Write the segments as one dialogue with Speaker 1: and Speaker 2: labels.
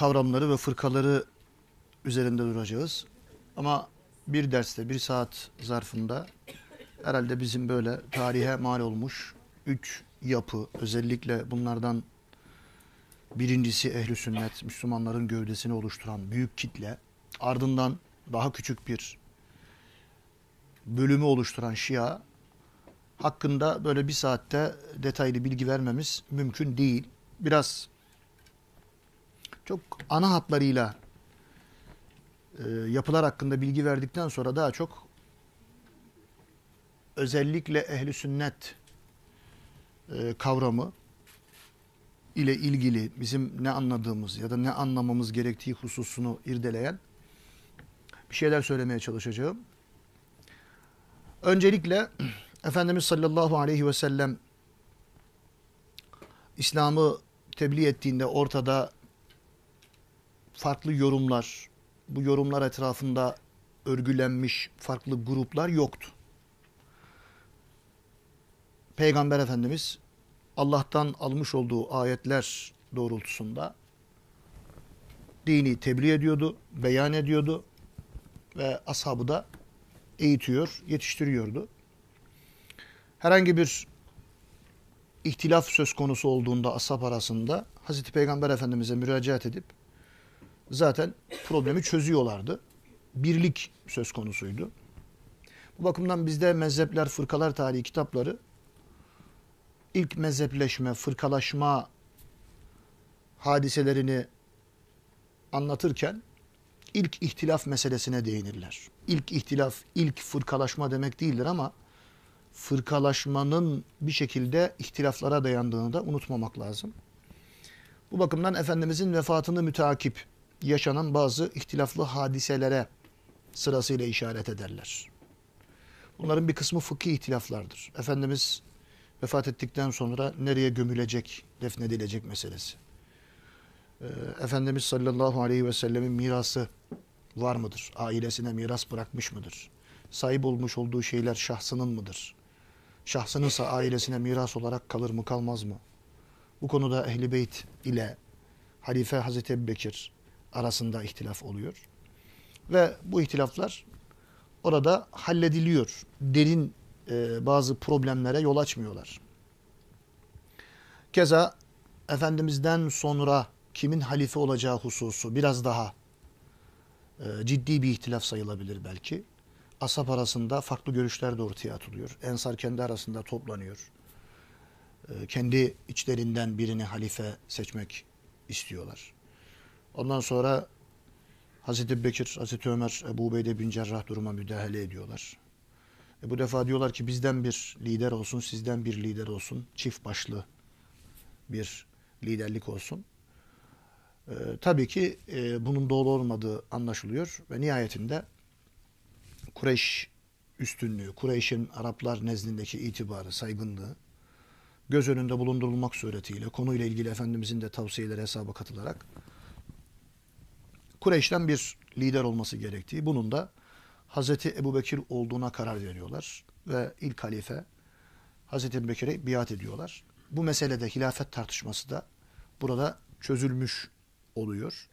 Speaker 1: kavramları ve fırkaları üzerinde duracağız. Ama bir derste, bir saat zarfında herhalde bizim böyle tarihe mal olmuş üç yapı, özellikle bunlardan birincisi ehli sünnet, Müslümanların gövdesini oluşturan büyük kitle, ardından daha küçük bir bölümü oluşturan Şia hakkında böyle bir saatte detaylı bilgi vermemiz mümkün değil. Biraz çok ana hatlarıyla e, yapılar hakkında bilgi verdikten sonra daha çok özellikle ehli sünnet e, kavramı ile ilgili bizim ne anladığımız ya da ne anlamamız gerektiği hususunu irdeleyen bir şeyler söylemeye çalışacağım. Öncelikle Efendimiz sallallahu aleyhi ve sellem İslam'ı tebliğ ettiğinde ortada farklı yorumlar, bu yorumlar etrafında örgülenmiş farklı gruplar yoktu. Peygamber Efendimiz Allah'tan almış olduğu ayetler doğrultusunda dini tebliğ ediyordu, beyan ediyordu ve ashabı da eğitiyor, yetiştiriyordu. Herhangi bir ihtilaf söz konusu olduğunda ashab arasında Hazreti Peygamber Efendimiz'e müracaat edip zaten problemi çözüyorlardı. Birlik söz konusuydu. Bu bakımdan bizde mezhepler, fırkalar tarihi kitapları ilk mezhepleşme, fırkalaşma hadiselerini anlatırken ilk ihtilaf meselesine değinirler. İlk ihtilaf, ilk fırkalaşma demek değildir ama fırkalaşmanın bir şekilde ihtilaflara dayandığını da unutmamak lazım. Bu bakımdan Efendimizin vefatını müteakip yaşanan bazı ihtilaflı hadiselere sırasıyla işaret ederler. Bunların bir kısmı fıkhi ihtilaflardır. Efendimiz vefat ettikten sonra nereye gömülecek, defnedilecek meselesi. Ee, Efendimiz sallallahu aleyhi ve sellemin mirası var mıdır? Ailesine miras bırakmış mıdır? Sahip olmuş olduğu şeyler şahsının mıdır? Şahsınınsa ailesine miras olarak kalır mı kalmaz mı? Bu konuda Ehli Beyt ile Halife Hazreti Bekir arasında ihtilaf oluyor. Ve bu ihtilaflar orada hallediliyor. Derin e, bazı problemlere yol açmıyorlar. Keza Efendimiz'den sonra kimin halife olacağı hususu biraz daha e, ciddi bir ihtilaf sayılabilir belki. Asap arasında farklı görüşler de ortaya atılıyor. Ensar kendi arasında toplanıyor. E, kendi içlerinden birini halife seçmek istiyorlar. Ondan sonra Hazreti Bekir, Hazreti Ömer, Ebu Ubeyde bin Cerrah duruma müdahale ediyorlar. E bu defa diyorlar ki bizden bir lider olsun, sizden bir lider olsun. Çift başlı bir liderlik olsun. E, tabii ki e, bunun doğru olmadığı anlaşılıyor ve nihayetinde Kureyş üstünlüğü, Kureyş'in Araplar nezdindeki itibarı, saygınlığı göz önünde bulundurulmak suretiyle konuyla ilgili Efendimizin de tavsiyeleri hesaba katılarak Kureyş'ten bir lider olması gerektiği. Bunun da Hazreti Ebu Bekir olduğuna karar veriyorlar ve ilk halife Hazreti Bekir'e biat ediyorlar. Bu meselede hilafet tartışması da burada çözülmüş oluyor.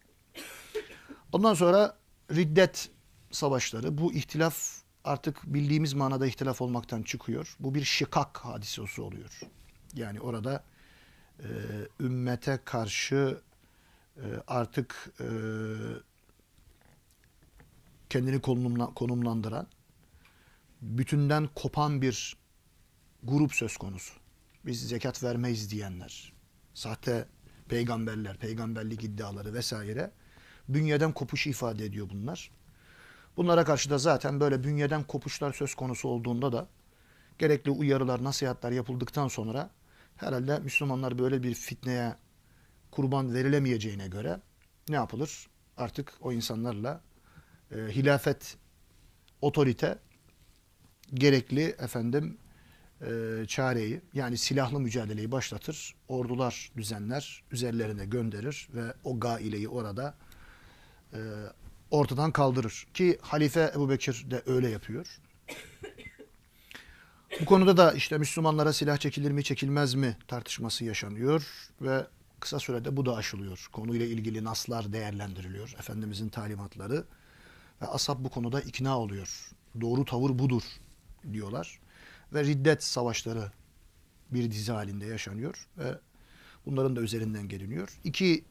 Speaker 1: Ondan sonra riddet savaşları bu ihtilaf artık bildiğimiz manada ihtilaf olmaktan çıkıyor. Bu bir şikak hadisesi oluyor. Yani orada e, ümmete karşı ee, artık e, kendini konumlandıran, bütünden kopan bir grup söz konusu. Biz zekat vermeyiz diyenler, sahte peygamberler, peygamberlik iddiaları vesaire bünyeden kopuş ifade ediyor bunlar. Bunlara karşı da zaten böyle bünyeden kopuşlar söz konusu olduğunda da gerekli uyarılar, nasihatler yapıldıktan sonra herhalde Müslümanlar böyle bir fitneye kurban verilemeyeceğine göre ne yapılır? Artık o insanlarla e, hilafet, otorite gerekli efendim e, çareyi yani silahlı mücadeleyi başlatır. Ordular düzenler, üzerlerine gönderir ve o gaileyi orada e, ortadan kaldırır. Ki Halife Ebu Bekir de öyle yapıyor. Bu konuda da işte Müslümanlara silah çekilir mi çekilmez mi tartışması yaşanıyor ve Kısa sürede bu da aşılıyor. Konuyla ilgili naslar değerlendiriliyor. Efendimizin talimatları ve asap bu konuda ikna oluyor. Doğru tavır budur diyorlar. Ve riddet savaşları bir dizi halinde yaşanıyor ve bunların da üzerinden geliniyor. İki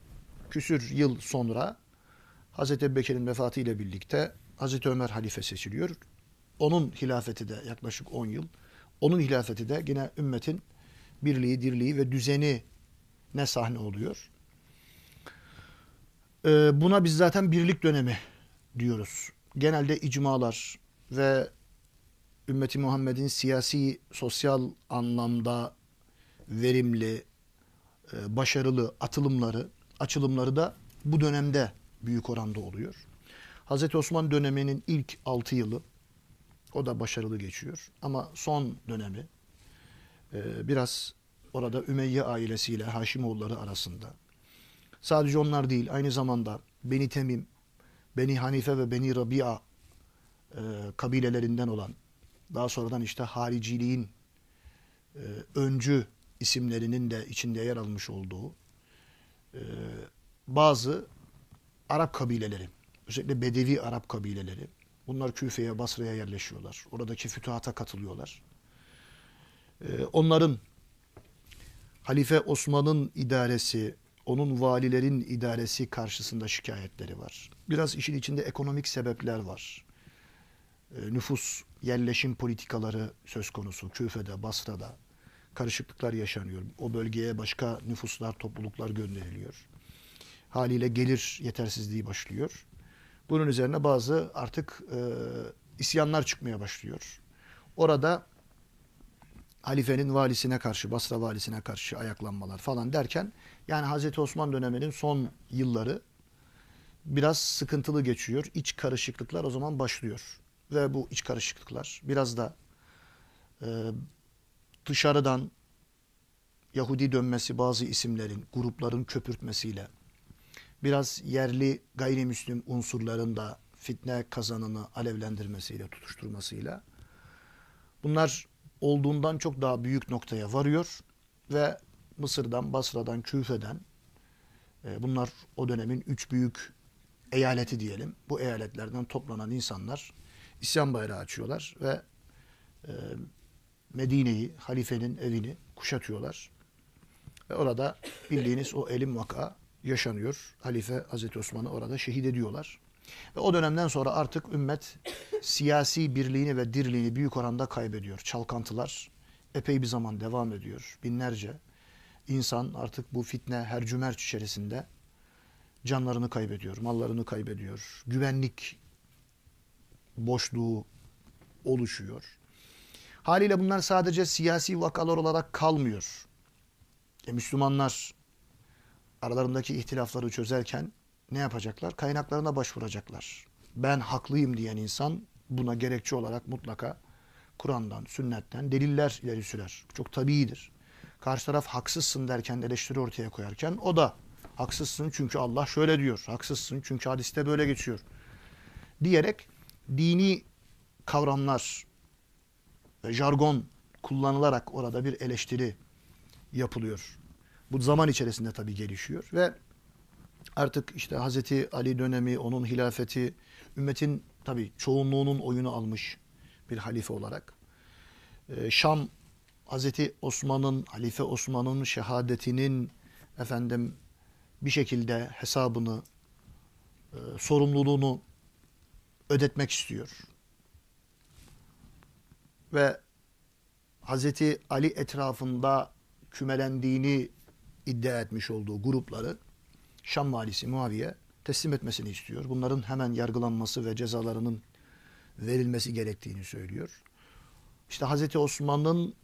Speaker 1: küsür yıl sonra Hazreti Bekir'in vefatı ile birlikte Hazreti Ömer halife seçiliyor. Onun hilafeti de yaklaşık 10 yıl. Onun hilafeti de yine ümmetin birliği, dirliği ve düzeni ne sahne oluyor. Ee, buna biz zaten birlik dönemi diyoruz. Genelde icmalar ve ümmeti Muhammed'in siyasi, sosyal anlamda verimli, e, başarılı atılımları, açılımları da bu dönemde büyük oranda oluyor. Hazreti Osman döneminin ilk 6 yılı o da başarılı geçiyor. Ama son dönemi e, biraz Orada Ümeyye ailesiyle Haşimoğulları arasında. Sadece onlar değil aynı zamanda Beni Temim, Beni Hanife ve Beni Rabia e, kabilelerinden olan daha sonradan işte hariciliğin e, öncü isimlerinin de içinde yer almış olduğu e, bazı Arap kabileleri, özellikle Bedevi Arap kabileleri. Bunlar Küfe'ye, Basra'ya yerleşiyorlar. Oradaki fütuhata katılıyorlar. E, onların Halife Osman'ın idaresi, onun valilerin idaresi karşısında şikayetleri var. Biraz işin içinde ekonomik sebepler var. Ee, nüfus yerleşim politikaları söz konusu. Küfe'de, Basra'da karışıklıklar yaşanıyor. O bölgeye başka nüfuslar, topluluklar gönderiliyor. Haliyle gelir yetersizliği başlıyor. Bunun üzerine bazı artık e, isyanlar çıkmaya başlıyor. Orada Halife'nin valisine karşı, Basra valisine karşı ayaklanmalar falan derken yani Hazreti Osman döneminin son yılları biraz sıkıntılı geçiyor. İç karışıklıklar o zaman başlıyor. Ve bu iç karışıklıklar biraz da e, dışarıdan Yahudi dönmesi bazı isimlerin, grupların köpürtmesiyle biraz yerli gayrimüslim unsurların da fitne kazanını alevlendirmesiyle, tutuşturmasıyla bunlar olduğundan çok daha büyük noktaya varıyor ve Mısır'dan, Basra'dan, Küfe'den e, bunlar o dönemin üç büyük eyaleti diyelim. Bu eyaletlerden toplanan insanlar isyan bayrağı açıyorlar ve e, Medine'yi, halifenin evini kuşatıyorlar. Ve orada bildiğiniz o elim vaka yaşanıyor. Halife Hazreti Osman'ı orada şehit ediyorlar. Ve o dönemden sonra artık ümmet siyasi birliğini ve dirliğini büyük oranda kaybediyor. Çalkantılar epey bir zaman devam ediyor. Binlerce insan artık bu fitne her cümerç içerisinde canlarını kaybediyor, mallarını kaybediyor. Güvenlik boşluğu oluşuyor. Haliyle bunlar sadece siyasi vakalar olarak kalmıyor. E Müslümanlar aralarındaki ihtilafları çözerken ne yapacaklar? Kaynaklarına başvuracaklar. Ben haklıyım diyen insan buna gerekçe olarak mutlaka Kur'an'dan, sünnetten deliller ileri sürer. Çok tabiidir. Karşı taraf haksızsın derken eleştiri ortaya koyarken o da haksızsın çünkü Allah şöyle diyor. Haksızsın çünkü hadiste böyle geçiyor. Diyerek dini kavramlar ve jargon kullanılarak orada bir eleştiri yapılıyor. Bu zaman içerisinde tabii gelişiyor ve artık işte Hazreti Ali dönemi, onun hilafeti, ümmetin tabi çoğunluğunun oyunu almış bir halife olarak. Ee, Şam, Hazreti Osman'ın, Halife Osman'ın şehadetinin efendim bir şekilde hesabını, e, sorumluluğunu ödetmek istiyor. Ve Hazreti Ali etrafında kümelendiğini iddia etmiş olduğu grupları Şam valisi Muaviye teslim etmesini istiyor. Bunların hemen yargılanması ve cezalarının verilmesi gerektiğini söylüyor. İşte Hazreti Osman'ın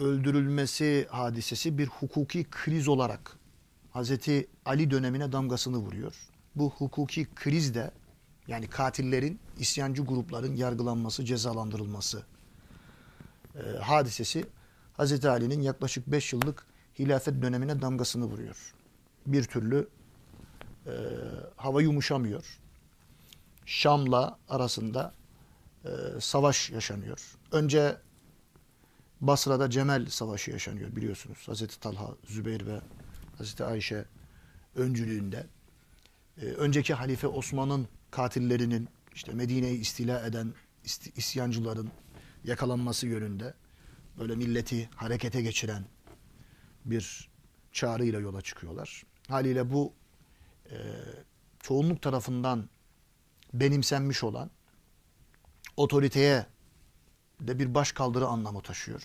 Speaker 1: öldürülmesi hadisesi bir hukuki kriz olarak Hazreti Ali dönemine damgasını vuruyor. Bu hukuki kriz de yani katillerin, isyancı grupların yargılanması, cezalandırılması e, hadisesi Hazreti Ali'nin yaklaşık 5 yıllık hilafet dönemine damgasını vuruyor bir türlü e, hava yumuşamıyor. Şam'la arasında e, savaş yaşanıyor. Önce Basra'da Cemel Savaşı yaşanıyor biliyorsunuz. Hazreti Talha, Zübeyir ve Hazreti Ayşe öncülüğünde. E, önceki halife Osman'ın katillerinin işte Medine'yi istila eden isyancıların yakalanması yönünde böyle milleti harekete geçiren bir çağrıyla yola çıkıyorlar. Haliyle bu e, çoğunluk tarafından benimsenmiş olan otoriteye de bir başkaldırı anlamı taşıyor.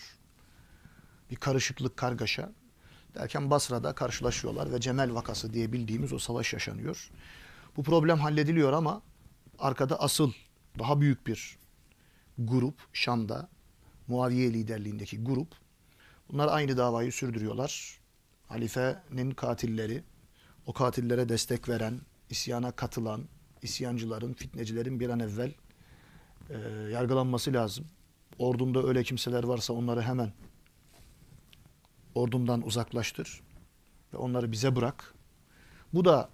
Speaker 1: Bir karışıklık, kargaşa. Derken Basra'da karşılaşıyorlar ve Cemel vakası diye bildiğimiz o savaş yaşanıyor. Bu problem hallediliyor ama arkada asıl daha büyük bir grup Şam'da Muaviye liderliğindeki grup bunlar aynı davayı sürdürüyorlar. Halifenin katilleri o katillere destek veren, isyana katılan, isyancıların, fitnecilerin bir an evvel e, yargılanması lazım. Ordunda öyle kimseler varsa onları hemen ordundan uzaklaştır ve onları bize bırak. Bu da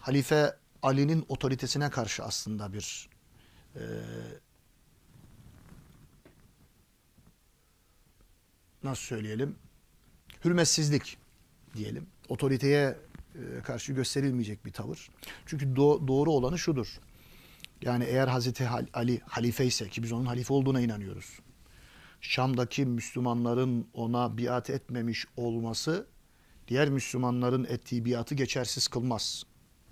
Speaker 1: Halife Ali'nin otoritesine karşı aslında bir e, nasıl söyleyelim hürmetsizlik diyelim. Otoriteye e, karşı gösterilmeyecek bir tavır. Çünkü do- doğru olanı şudur. Yani eğer Hazreti Ali halife ise ki biz onun halife olduğuna inanıyoruz. Şam'daki Müslümanların ona biat etmemiş olması diğer Müslümanların ettiği biatı geçersiz kılmaz.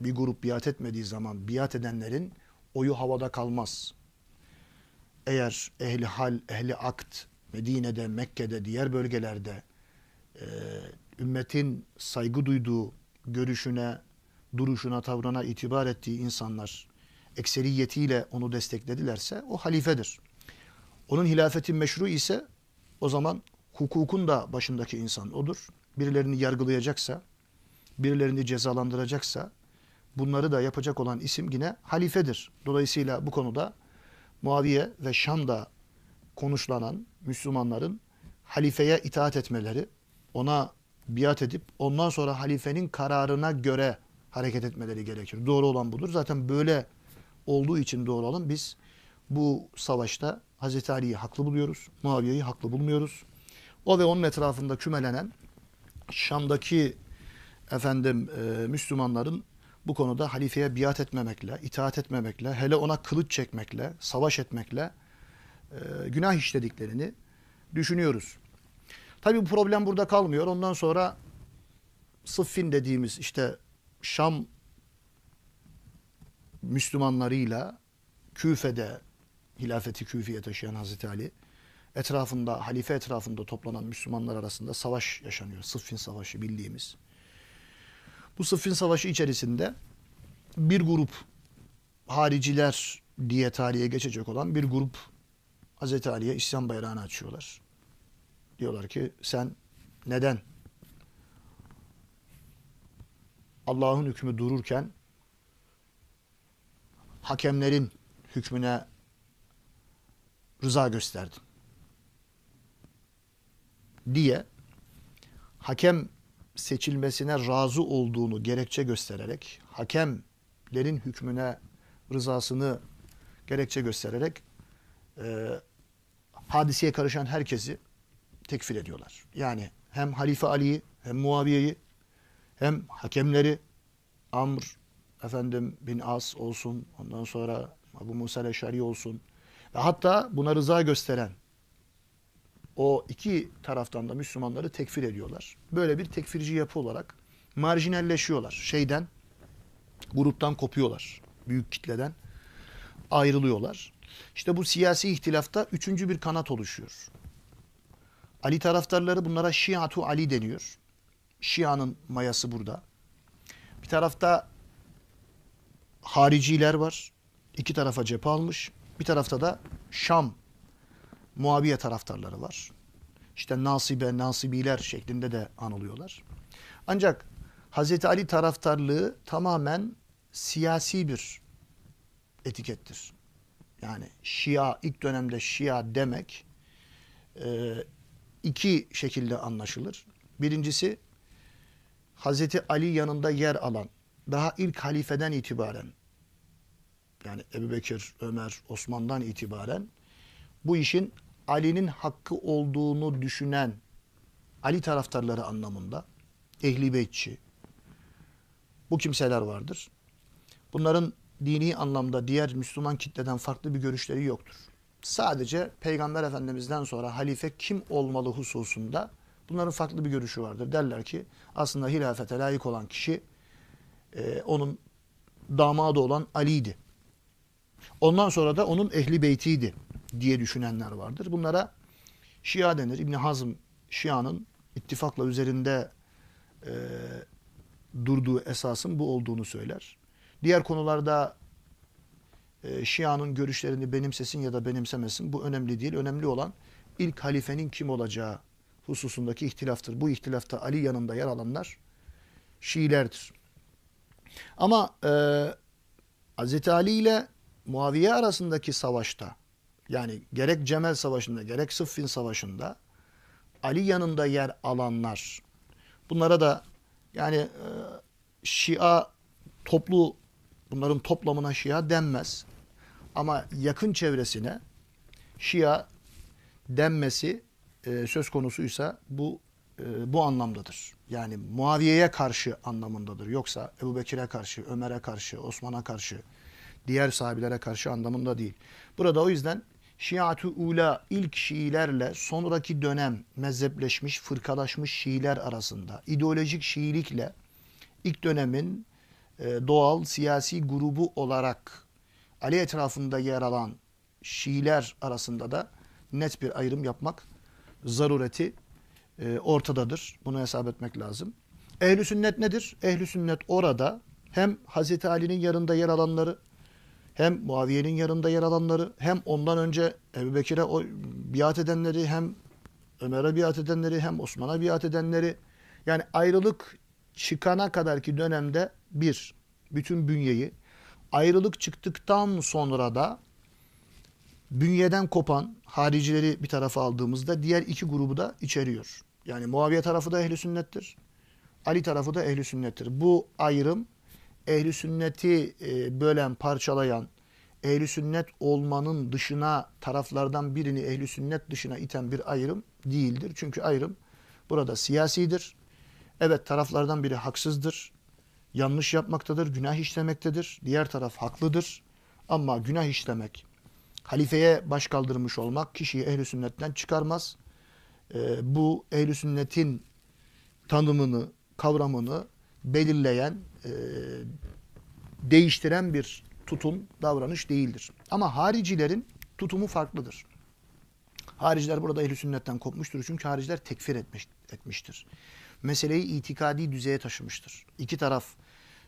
Speaker 1: Bir grup biat etmediği zaman biat edenlerin oyu havada kalmaz. Eğer ehli hal, ehli akt Medine'de, Mekke'de, diğer bölgelerde e, ümmetin saygı duyduğu görüşüne, duruşuna, tavrına itibar ettiği insanlar ekseriyetiyle onu destekledilerse o halifedir. Onun hilafeti meşru ise o zaman hukukun da başındaki insan odur. Birilerini yargılayacaksa, birilerini cezalandıracaksa bunları da yapacak olan isim yine halifedir. Dolayısıyla bu konuda Muaviye ve Şam'da konuşlanan Müslümanların halifeye itaat etmeleri, ona biat edip ondan sonra halifenin kararına göre hareket etmeleri gerekir. Doğru olan budur. Zaten böyle olduğu için doğru olan biz bu savaşta Hazreti Ali'yi haklı buluyoruz. Muaviye'yi haklı bulmuyoruz. O ve onun etrafında kümelenen Şam'daki efendim e, Müslümanların bu konuda halifeye biat etmemekle, itaat etmemekle, hele ona kılıç çekmekle, savaş etmekle e, günah işlediklerini düşünüyoruz. Tabi bu problem burada kalmıyor. Ondan sonra Sıffin dediğimiz işte Şam Müslümanlarıyla Küfe'de hilafeti Küfi'ye taşıyan Hazreti Ali etrafında, halife etrafında toplanan Müslümanlar arasında savaş yaşanıyor. Sıffin Savaşı bildiğimiz. Bu Sıffin Savaşı içerisinde bir grup hariciler diye tarihe geçecek olan bir grup Hazreti Ali'ye İslam bayrağını açıyorlar. Diyorlar ki sen neden Allah'ın hükmü dururken hakemlerin hükmüne rıza gösterdin? diye hakem seçilmesine razı olduğunu gerekçe göstererek hakemlerin hükmüne rızasını gerekçe göstererek e, hadiseye karışan herkesi tekfir ediyorlar. Yani hem Halife Ali'yi hem Muaviye'yi hem hakemleri Amr efendim bin As olsun ondan sonra Abu Musa Leşari olsun ve hatta buna rıza gösteren o iki taraftan da Müslümanları tekfir ediyorlar. Böyle bir tekfirci yapı olarak marjinalleşiyorlar. Şeyden, gruptan kopuyorlar. Büyük kitleden ayrılıyorlar. İşte bu siyasi ihtilafta üçüncü bir kanat oluşuyor. Ali taraftarları bunlara Şiatu Ali deniyor. Şia'nın mayası burada. Bir tarafta hariciler var. İki tarafa cephe almış. Bir tarafta da Şam Muaviye taraftarları var. İşte nasibe, nasibiler şeklinde de anılıyorlar. Ancak Hazreti Ali taraftarlığı tamamen siyasi bir etikettir. Yani Şia, ilk dönemde Şia demek e, iki şekilde anlaşılır. Birincisi Hazreti Ali yanında yer alan daha ilk halifeden itibaren yani Ebu Bekir, Ömer, Osman'dan itibaren bu işin Ali'nin hakkı olduğunu düşünen Ali taraftarları anlamında ehli beytçi bu kimseler vardır. Bunların dini anlamda diğer Müslüman kitleden farklı bir görüşleri yoktur sadece Peygamber Efendimiz'den sonra halife kim olmalı hususunda bunların farklı bir görüşü vardır. Derler ki aslında hilafete layık olan kişi e, onun damadı olan Ali'ydi. Ondan sonra da onun ehli beytiydi diye düşünenler vardır. Bunlara Şia denir. İbni Hazm Şia'nın ittifakla üzerinde e, durduğu esasın bu olduğunu söyler. Diğer konularda e, Şia'nın görüşlerini benimsesin ya da benimsemesin bu önemli değil. Önemli olan ilk halifenin kim olacağı hususundaki ihtilaftır. Bu ihtilafta Ali yanında yer alanlar Şiilerdir. Ama e, Hz. Ali ile Muaviye arasındaki savaşta yani gerek Cemel Savaşı'nda gerek Sıffin Savaşı'nda Ali yanında yer alanlar bunlara da yani e, Şia toplu bunların toplamına Şia denmez. Ama yakın çevresine Şia denmesi e, söz konusuysa bu e, bu anlamdadır. Yani Muaviye'ye karşı anlamındadır. Yoksa Ebu Bekir'e karşı, Ömer'e karşı, Osman'a karşı, diğer sahabilere karşı anlamında değil. Burada o yüzden Şiatü Ula ilk Şiilerle sonraki dönem mezhepleşmiş, fırkalaşmış Şiiler arasında ideolojik Şiilikle ilk dönemin e, doğal siyasi grubu olarak Ali etrafında yer alan Şiiler arasında da net bir ayrım yapmak zarureti e, ortadadır. Bunu hesap etmek lazım. Ehli sünnet nedir? Ehli sünnet orada hem Hazreti Ali'nin yanında yer alanları hem Muaviye'nin yanında yer alanları hem ondan önce Ebu Bekir'e biat edenleri hem Ömer'e biat edenleri hem Osman'a biat edenleri yani ayrılık çıkana kadarki dönemde bir bütün bünyeyi ayrılık çıktıktan sonra da bünyeden kopan haricileri bir tarafa aldığımızda diğer iki grubu da içeriyor. Yani Muaviye tarafı da ehli sünnettir. Ali tarafı da ehli sünnettir. Bu ayrım ehli sünneti e, bölen, parçalayan, ehli sünnet olmanın dışına taraflardan birini ehli sünnet dışına iten bir ayrım değildir. Çünkü ayrım burada siyasidir. Evet taraflardan biri haksızdır yanlış yapmaktadır, günah işlemektedir. Diğer taraf haklıdır. Ama günah işlemek, halifeye baş kaldırmış olmak kişiyi ehli sünnetten çıkarmaz. E, bu ehli sünnetin tanımını, kavramını belirleyen, e, değiştiren bir tutum, davranış değildir. Ama haricilerin tutumu farklıdır. Hariciler burada ehli sünnetten kopmuştur çünkü hariciler tekfir etmiş, etmiştir. Meseleyi itikadi düzeye taşımıştır. İki taraf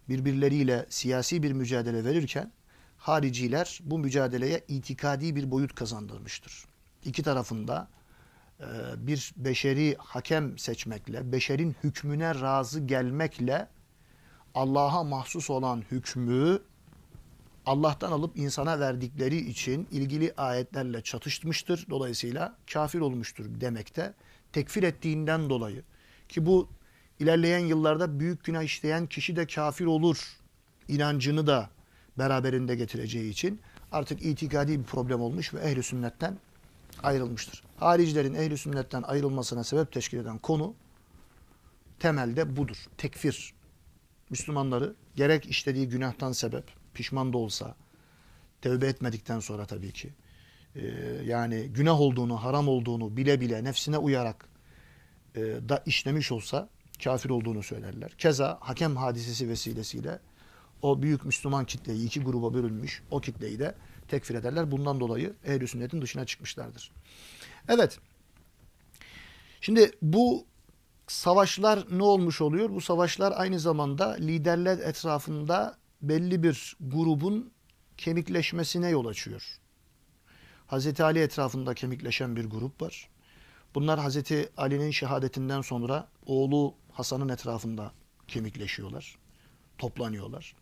Speaker 1: birbirleriyle siyasi bir mücadele verirken hariciler bu mücadeleye itikadi bir boyut kazandırmıştır. İki tarafında e, bir beşeri hakem seçmekle, beşerin hükmüne razı gelmekle Allah'a mahsus olan hükmü Allah'tan alıp insana verdikleri için ilgili ayetlerle çatışmıştır. Dolayısıyla kafir olmuştur demekte. Tekfir ettiğinden dolayı ki bu İlerleyen yıllarda büyük günah işleyen kişi de kafir olur inancını da beraberinde getireceği için artık itikadi bir problem olmuş ve ehli sünnetten ayrılmıştır. Haricilerin ehli sünnetten ayrılmasına sebep teşkil eden konu temelde budur. Tekfir. Müslümanları gerek işlediği günahtan sebep pişman da olsa tevbe etmedikten sonra tabii ki e, yani günah olduğunu, haram olduğunu bile bile nefsine uyarak e, da işlemiş olsa kafir olduğunu söylerler. Keza hakem hadisesi vesilesiyle o büyük Müslüman kitleyi iki gruba bölünmüş o kitleyi de tekfir ederler. Bundan dolayı ehl sünnetin dışına çıkmışlardır. Evet. Şimdi bu savaşlar ne olmuş oluyor? Bu savaşlar aynı zamanda liderler etrafında belli bir grubun kemikleşmesine yol açıyor. Hazreti Ali etrafında kemikleşen bir grup var. Bunlar Hazreti Ali'nin şehadetinden sonra oğlu Hasan'ın etrafında kemikleşiyorlar, toplanıyorlar.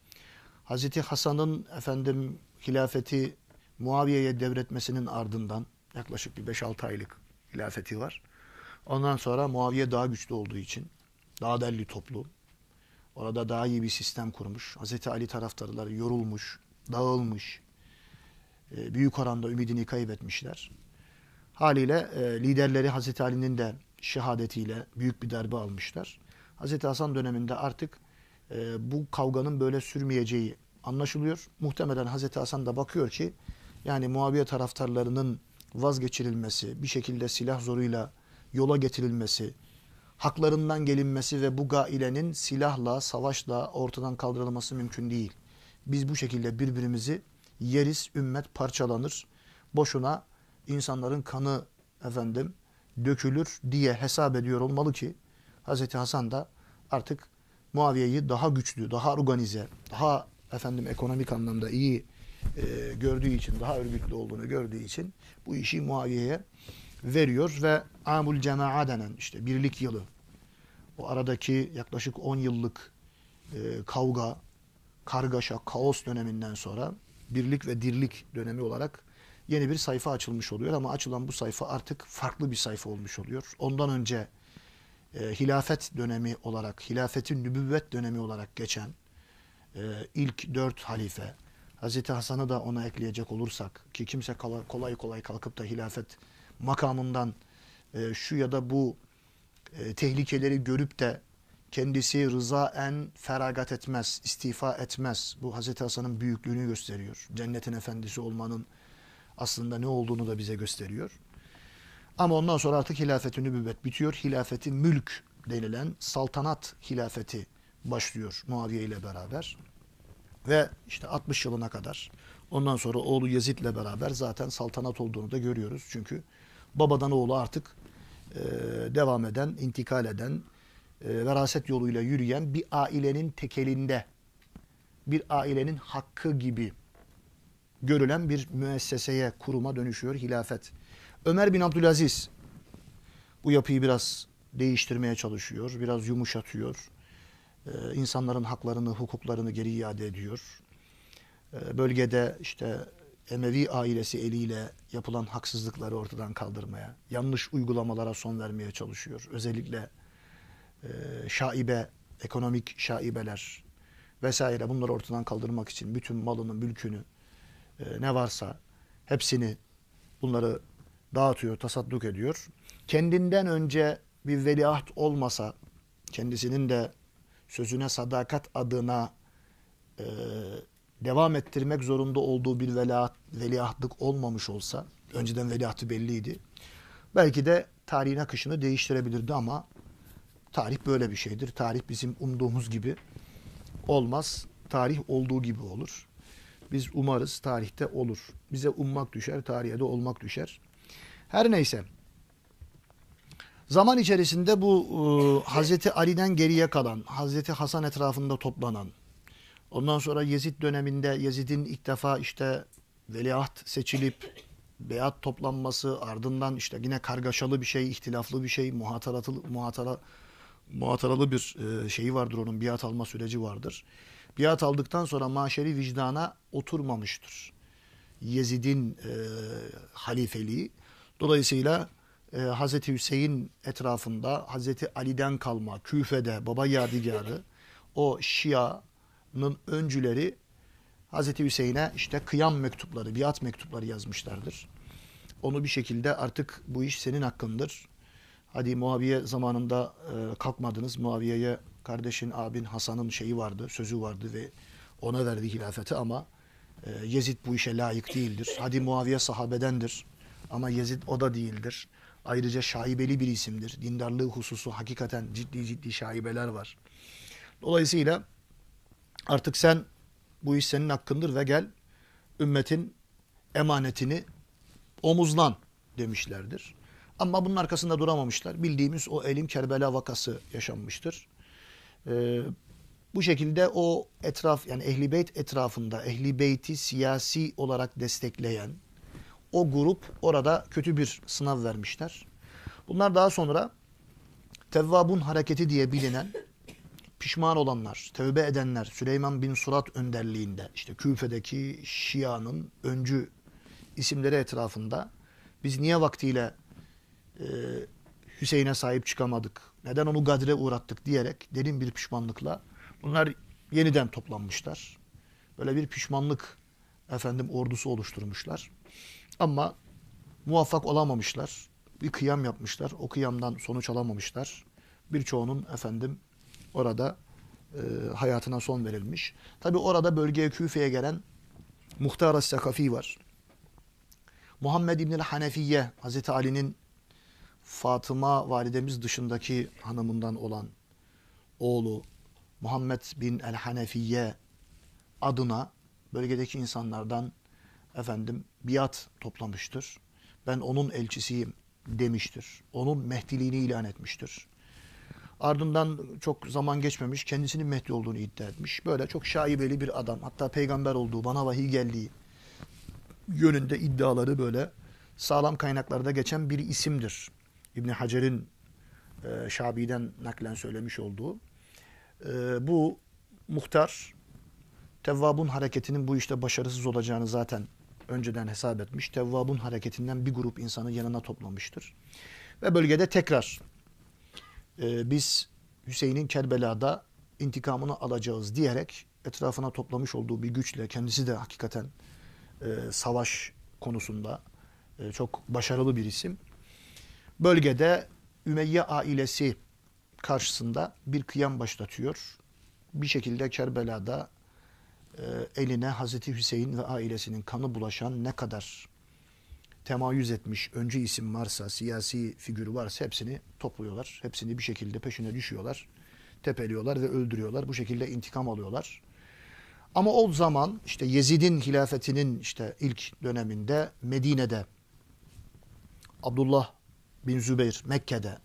Speaker 1: Hazreti Hasan'ın efendim hilafeti Muaviye'ye devretmesinin ardından yaklaşık bir 5-6 aylık hilafeti var. Ondan sonra Muaviye daha güçlü olduğu için daha derli toplu. Orada daha iyi bir sistem kurmuş. Hazreti Ali taraftarları yorulmuş, dağılmış. E, büyük oranda ümidini kaybetmişler. Haliyle e, liderleri Hazreti Ali'nin de şehadetiyle büyük bir darbe almışlar. Hazreti Hasan döneminde artık e, bu kavganın böyle sürmeyeceği anlaşılıyor. Muhtemelen Hazreti Hasan da bakıyor ki yani Muaviye taraftarlarının vazgeçirilmesi, bir şekilde silah zoruyla yola getirilmesi, haklarından gelinmesi ve bu gailenin silahla, savaşla ortadan kaldırılması mümkün değil. Biz bu şekilde birbirimizi yeriz, ümmet parçalanır. Boşuna insanların kanı efendim dökülür diye hesap ediyor olmalı ki Hazreti Hasan da artık Muaviye'yi daha güçlü, daha organize, daha efendim ekonomik anlamda iyi e, gördüğü için, daha örgütlü olduğunu gördüğü için bu işi Muaviye'ye veriyor ve Amul Cema'a denen işte birlik yılı, o aradaki yaklaşık 10 yıllık e, kavga, kargaşa, kaos döneminden sonra birlik ve dirlik dönemi olarak yeni bir sayfa açılmış oluyor ama açılan bu sayfa artık farklı bir sayfa olmuş oluyor. Ondan önce e, hilafet dönemi olarak, hilafetin nübüvvet dönemi olarak geçen e, ilk dört halife, Hazreti Hasan'ı da ona ekleyecek olursak ki kimse kolay kolay kalkıp da hilafet makamından e, şu ya da bu e, tehlikeleri görüp de kendisi rıza en feragat etmez, istifa etmez. Bu Hazreti Hasan'ın büyüklüğünü gösteriyor. Cennetin efendisi olmanın aslında ne olduğunu da bize gösteriyor. Ama ondan sonra artık hilafeti nübüvvet bitiyor. Hilafeti mülk denilen saltanat hilafeti başlıyor Muaviye ile beraber. Ve işte 60 yılına kadar ondan sonra oğlu Yezid ile beraber zaten saltanat olduğunu da görüyoruz. Çünkü babadan oğlu artık e, devam eden, intikal eden, e, veraset yoluyla yürüyen bir ailenin tekelinde, bir ailenin hakkı gibi görülen bir müesseseye, kuruma dönüşüyor hilafet. Ömer bin Abdülaziz bu yapıyı biraz değiştirmeye çalışıyor, biraz yumuşatıyor. Ee, insanların haklarını, hukuklarını geri iade ediyor. Ee, bölgede işte Emevi ailesi eliyle yapılan haksızlıkları ortadan kaldırmaya, yanlış uygulamalara son vermeye çalışıyor. Özellikle e, şaibe, ekonomik şaibeler vesaire bunları ortadan kaldırmak için bütün malını, mülkünü, e, ne varsa hepsini bunları dağıtıyor, tasadduk ediyor. Kendinden önce bir veliaht olmasa, kendisinin de sözüne sadakat adına e, devam ettirmek zorunda olduğu bir veliaht, veliahtlık olmamış olsa, önceden veliahtı belliydi. Belki de tarihin akışını değiştirebilirdi ama tarih böyle bir şeydir. Tarih bizim umduğumuz gibi olmaz. Tarih olduğu gibi olur. Biz umarız tarihte olur. Bize ummak düşer, tarihe de olmak düşer. Her neyse. Zaman içerisinde bu e, Hazreti Ali'den geriye kalan, Hazreti Hasan etrafında toplanan, ondan sonra Yezid döneminde Yezid'in ilk defa işte veliaht seçilip beyat toplanması ardından işte yine kargaşalı bir şey, ihtilaflı bir şey, muhataratılı, muhatara, muhataralı bir e, şeyi vardır onun biat alma süreci vardır. Biat aldıktan sonra maşeri vicdana oturmamıştır. Yezid'in e, halifeliği. Dolayısıyla e, Hazreti Hüseyin etrafında Hazreti Ali'den kalma Küfe'de baba yadigarı o Şia'nın öncüleri Hazreti Hüseyin'e işte kıyam mektupları, biat mektupları yazmışlardır. Onu bir şekilde artık bu iş senin hakkındır. Hadi Muaviye zamanında e, kalkmadınız. Muaviye'ye kardeşin, abin Hasan'ın şeyi vardı, sözü vardı ve ona verdi hilafeti ama e, Yezid bu işe layık değildir. Hadi Muaviye sahabedendir. Ama Yezid o da değildir. Ayrıca şaibeli bir isimdir. Dindarlığı hususu hakikaten ciddi ciddi şaibeler var. Dolayısıyla artık sen bu iş senin hakkındır ve gel ümmetin emanetini omuzlan demişlerdir. Ama bunun arkasında duramamışlar. Bildiğimiz o Elim Kerbela vakası yaşanmıştır. Ee, bu şekilde o etraf yani Ehli Beyt etrafında Ehli Beyt'i siyasi olarak destekleyen o grup orada kötü bir sınav vermişler. Bunlar daha sonra Tevvabun hareketi diye bilinen pişman olanlar, tevbe edenler Süleyman bin Surat önderliğinde işte Küfe'deki Şia'nın öncü isimleri etrafında biz niye vaktiyle e, Hüseyin'e sahip çıkamadık, neden onu gadre uğrattık diyerek derin bir pişmanlıkla bunlar yeniden toplanmışlar. Böyle bir pişmanlık efendim ordusu oluşturmuşlar. Ama muvaffak olamamışlar. Bir kıyam yapmışlar. O kıyamdan sonuç alamamışlar. Birçoğunun efendim orada e, hayatına son verilmiş. Tabi orada bölgeye Küfe'ye gelen Muhtar Sakafi var. Muhammed İbnül Hanefiye Hazreti Ali'nin Fatıma validemiz dışındaki hanımından olan oğlu Muhammed bin El Hanefiye adına bölgedeki insanlardan efendim biat toplamıştır. Ben onun elçisiyim demiştir. Onun mehdiliğini ilan etmiştir. Ardından çok zaman geçmemiş kendisinin Mehdi olduğunu iddia etmiş. Böyle çok şaibeli bir adam. Hatta peygamber olduğu, bana vahiy geldiği yönünde iddiaları böyle sağlam kaynaklarda geçen bir isimdir. İbn Hacer'in e, Şabi'den naklen söylemiş olduğu. E, bu muhtar Tevvabun hareketinin bu işte başarısız olacağını zaten önceden hesap etmiş. Tevvabun hareketinden bir grup insanı yanına toplamıştır. Ve bölgede tekrar e, biz Hüseyin'in Kerbela'da intikamını alacağız diyerek etrafına toplamış olduğu bir güçle kendisi de hakikaten e, savaş konusunda e, çok başarılı bir isim. Bölgede Ümeyye ailesi karşısında bir kıyam başlatıyor. Bir şekilde Kerbela'da e, eline Hazreti Hüseyin ve ailesinin kanı bulaşan ne kadar temayüz etmiş öncü isim varsa, siyasi figürü varsa hepsini topluyorlar. Hepsini bir şekilde peşine düşüyorlar. Tepeliyorlar ve öldürüyorlar. Bu şekilde intikam alıyorlar. Ama o zaman işte Yezid'in hilafetinin işte ilk döneminde Medine'de Abdullah bin Zübeyir Mekke'de,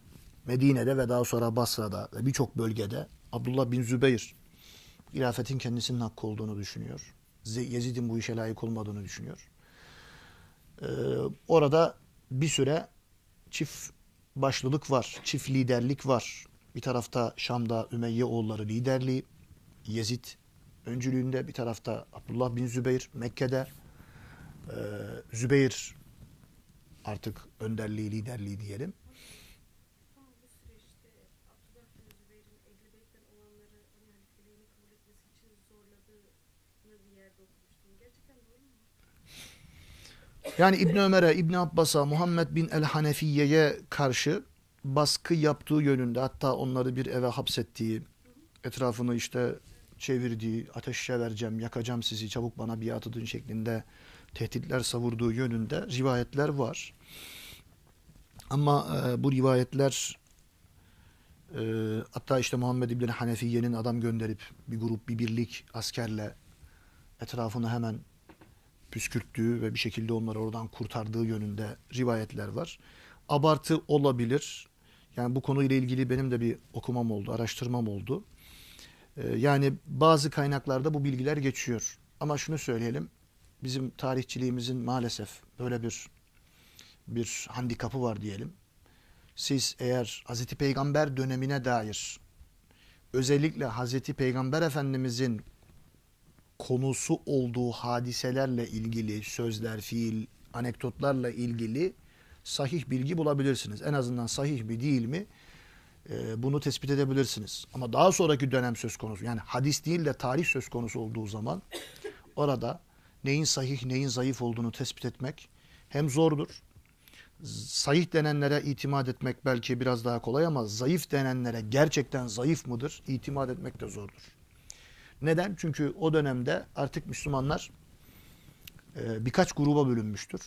Speaker 1: Medine'de ve daha sonra Basra'da ve birçok bölgede Abdullah bin Zübeyir ilafetin kendisinin hakkı olduğunu düşünüyor. Yezid'in bu işe layık olmadığını düşünüyor. Ee, orada bir süre çift başlılık var, çift liderlik var. Bir tarafta Şam'da Ümeyye oğulları liderliği, Yezid öncülüğünde, bir tarafta Abdullah bin Zübeyir Mekke'de, ee, Zübeyir artık önderliği, liderliği diyelim. Yani İbn Ömer'e, İbn Abbas'a, Muhammed bin el Hanefiye'ye karşı baskı yaptığı yönünde hatta onları bir eve hapsettiği, etrafını işte çevirdiği, ateşe vereceğim, yakacağım sizi, çabuk bana biat edin şeklinde tehditler savurduğu yönünde rivayetler var. Ama e, bu rivayetler e, hatta işte Muhammed İbni Hanefiye'nin adam gönderip bir grup, bir birlik askerle etrafını hemen püskürttüğü ve bir şekilde onları oradan kurtardığı yönünde rivayetler var. Abartı olabilir. Yani bu konuyla ilgili benim de bir okumam oldu, araştırmam oldu. Ee, yani bazı kaynaklarda bu bilgiler geçiyor. Ama şunu söyleyelim. Bizim tarihçiliğimizin maalesef böyle bir bir handikapı var diyelim. Siz eğer Hazreti Peygamber dönemine dair özellikle Hazreti Peygamber Efendimizin konusu olduğu hadiselerle ilgili sözler, fiil, anekdotlarla ilgili sahih bilgi bulabilirsiniz. En azından sahih mi değil mi ee, bunu tespit edebilirsiniz. Ama daha sonraki dönem söz konusu yani hadis değil de tarih söz konusu olduğu zaman orada neyin sahih neyin zayıf olduğunu tespit etmek hem zordur. Sahih denenlere itimat etmek belki biraz daha kolay ama zayıf denenlere gerçekten zayıf mıdır itimat etmek de zordur. Neden? Çünkü o dönemde artık Müslümanlar e, birkaç gruba bölünmüştür.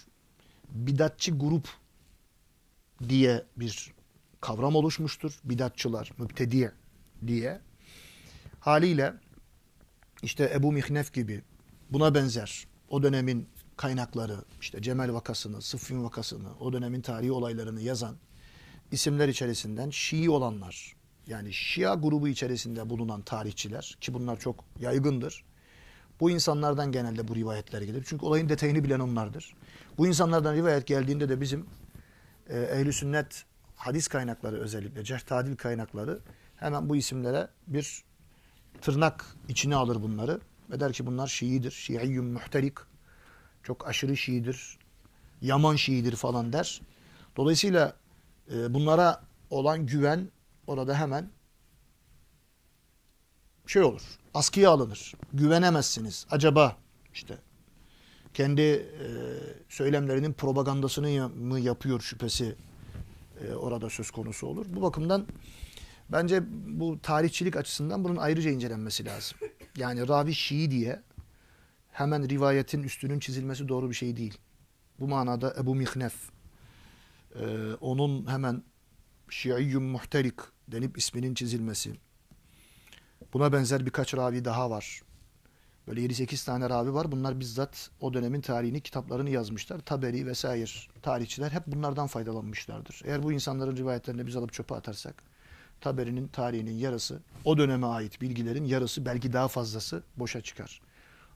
Speaker 1: Bidatçı grup diye bir kavram oluşmuştur. Bidatçılar, mübtediye diye. Haliyle işte Ebu Mihnef gibi buna benzer o dönemin kaynakları, işte Cemel vakasını, Sıffin vakasını, o dönemin tarihi olaylarını yazan isimler içerisinden Şii olanlar, yani Şia grubu içerisinde bulunan tarihçiler ki bunlar çok yaygındır. Bu insanlardan genelde bu rivayetler gelir. Çünkü olayın detayını bilen onlardır. Bu insanlardan rivayet geldiğinde de bizim e, ehli sünnet hadis kaynakları özellikle cerh tadil kaynakları hemen bu isimlere bir tırnak içine alır bunları ve der ki bunlar Şii'dir. Şiiyyum muhterik. Çok aşırı Şii'dir. Yaman Şii'dir falan der. Dolayısıyla e, bunlara olan güven Orada hemen şey olur. Askıya alınır. Güvenemezsiniz. Acaba işte kendi e, söylemlerinin propagandasını mı yapıyor şüphesi e, orada söz konusu olur. Bu bakımdan bence bu tarihçilik açısından bunun ayrıca incelenmesi lazım. Yani ravi Şii diye hemen rivayetin üstünün çizilmesi doğru bir şey değil. Bu manada Ebu Mihnef e, onun hemen Şiiyyum muhtelik denip isminin çizilmesi. Buna benzer birkaç ravi daha var. Böyle 7-8 tane ravi var. Bunlar bizzat o dönemin tarihini, kitaplarını yazmışlar. Taberi vesaire tarihçiler hep bunlardan faydalanmışlardır. Eğer bu insanların rivayetlerini biz alıp çöpe atarsak, Taberi'nin tarihinin yarısı, o döneme ait bilgilerin yarısı, belki daha fazlası boşa çıkar.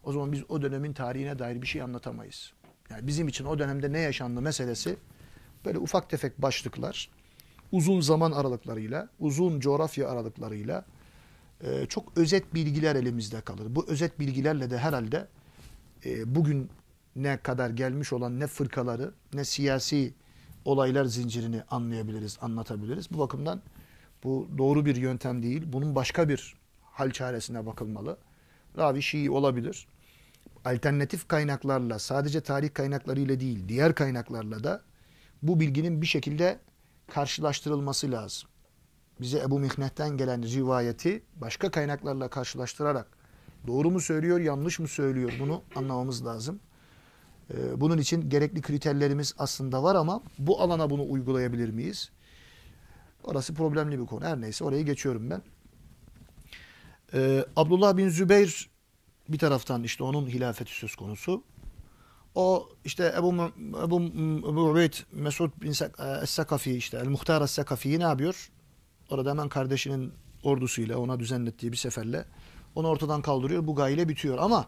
Speaker 1: O zaman biz o dönemin tarihine dair bir şey anlatamayız. Yani bizim için o dönemde ne yaşandı meselesi böyle ufak tefek başlıklar uzun zaman aralıklarıyla, uzun coğrafya aralıklarıyla e, çok özet bilgiler elimizde kalır. Bu özet bilgilerle de herhalde e, bugün ne kadar gelmiş olan ne fırkaları ne siyasi olaylar zincirini anlayabiliriz, anlatabiliriz. Bu bakımdan bu doğru bir yöntem değil. Bunun başka bir hal çaresine bakılmalı. Ravi Şii olabilir. Alternatif kaynaklarla, sadece tarih kaynaklarıyla değil, diğer kaynaklarla da bu bilginin bir şekilde karşılaştırılması lazım. Bize Ebu Mihnet'ten gelen rivayeti başka kaynaklarla karşılaştırarak doğru mu söylüyor, yanlış mı söylüyor bunu anlamamız lazım. Ee, bunun için gerekli kriterlerimiz aslında var ama bu alana bunu uygulayabilir miyiz? Orası problemli bir konu. Her neyse orayı geçiyorum ben. Ee, Abdullah bin Zübeyr bir taraftan işte onun hilafeti söz konusu. O işte Ebu, Ebu, Ebu Ubeyd Mesud bin Sekafi işte El Muhtar es Sekafi'yi ne yapıyor? Orada hemen kardeşinin ordusuyla ona düzenlettiği bir seferle onu ortadan kaldırıyor. Bu gayle bitiyor ama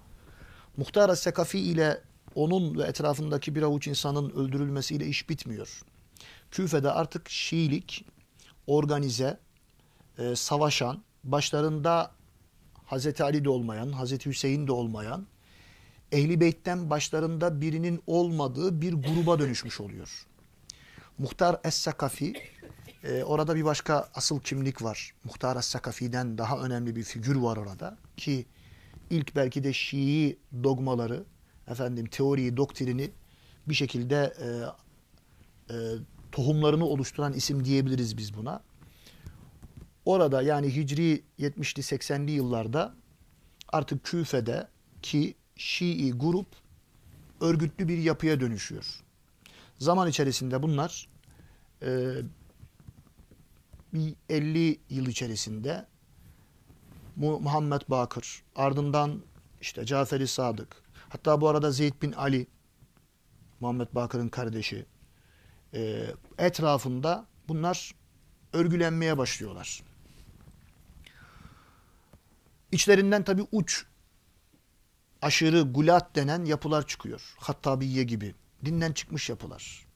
Speaker 1: Muhtar es Sekafi ile onun ve etrafındaki bir avuç insanın öldürülmesiyle iş bitmiyor. Küfe'de artık Şiilik organize, e, savaşan, başlarında Hazreti Ali de olmayan, Hazreti Hüseyin de olmayan Ehli Beyt'ten başlarında birinin olmadığı bir gruba dönüşmüş oluyor. Muhtar Es-Sakafi, e, orada bir başka asıl kimlik var. Muhtar Es-Sakafi'den daha önemli bir figür var orada ki ilk belki de Şii dogmaları, efendim teoriyi, doktrini bir şekilde e, e, tohumlarını oluşturan isim diyebiliriz biz buna. Orada yani Hicri 70'li 80'li yıllarda artık Küfe'de ki Şii grup örgütlü bir yapıya dönüşüyor. Zaman içerisinde bunlar e, bir 50 yıl içerisinde Muhammed Bakır, ardından işte Caferi Sadık, hatta bu arada Zeyd bin Ali, Muhammed Bakır'ın kardeşi, e, etrafında bunlar örgülenmeye başlıyorlar. İçlerinden tabii uç aşırı gulat denen yapılar çıkıyor. Hattabiye gibi. Dinden çıkmış yapılar.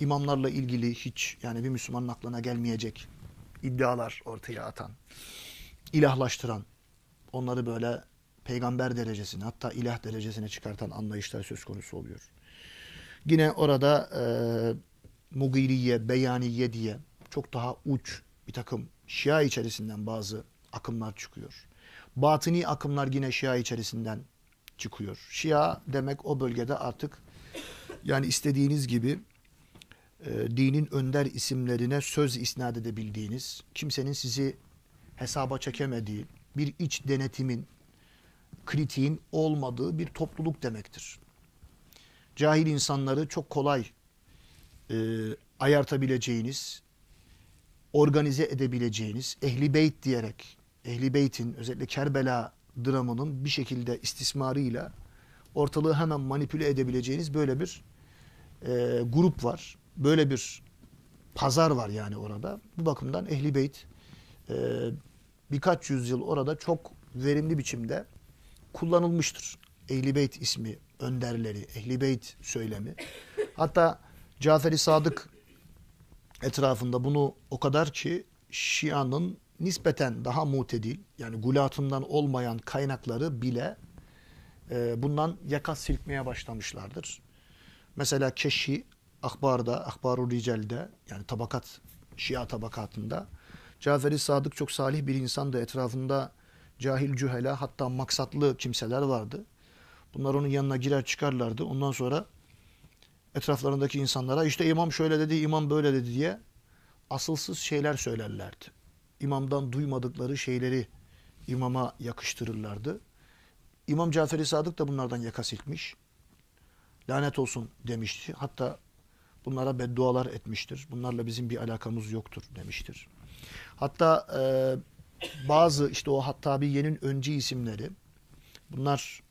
Speaker 1: İmamlarla ilgili hiç yani bir Müslümanın aklına gelmeyecek iddialar ortaya atan, ilahlaştıran, onları böyle peygamber derecesine hatta ilah derecesine çıkartan anlayışlar söz konusu oluyor. Yine orada e, Mugiriye, Beyaniye diye çok daha uç bir takım Şia içerisinden bazı akımlar çıkıyor. Batini akımlar yine Şia içerisinden çıkıyor. Şia demek o bölgede artık yani istediğiniz gibi e, dinin önder isimlerine söz isnat edebildiğiniz, kimsenin sizi hesaba çekemediği, bir iç denetimin, kritiğin olmadığı bir topluluk demektir. Cahil insanları çok kolay e, ayartabileceğiniz, organize edebileceğiniz, ehli beyt diyerek Ehli Beyt'in özellikle Kerbela dramının bir şekilde istismarıyla ortalığı hemen manipüle edebileceğiniz böyle bir e, grup var. Böyle bir pazar var yani orada. Bu bakımdan Ehli Beyt e, birkaç yüzyıl orada çok verimli biçimde kullanılmıştır. Ehli Beyt ismi, önderleri, Ehli Beyt söylemi. Hatta Caferi Sadık etrafında bunu o kadar ki Şia'nın nispeten daha mutedil yani gulatından olmayan kaynakları bile e, bundan yaka silkmeye başlamışlardır. Mesela Keşi Akbar'da, Akbar-ı Ricel'de yani tabakat, Şia tabakatında Caferi Sadık çok salih bir insandı. Etrafında cahil cühela hatta maksatlı kimseler vardı. Bunlar onun yanına girer çıkarlardı. Ondan sonra etraflarındaki insanlara işte imam şöyle dedi, imam böyle dedi diye asılsız şeyler söylerlerdi imamdan duymadıkları şeyleri imama yakıştırırlardı. İmam Cafer-i Sadık da bunlardan yaka silkmiş. Lanet olsun demişti. Hatta bunlara beddualar etmiştir. Bunlarla bizim bir alakamız yoktur demiştir. Hatta e, bazı işte o hatta bir yenin önce isimleri bunlar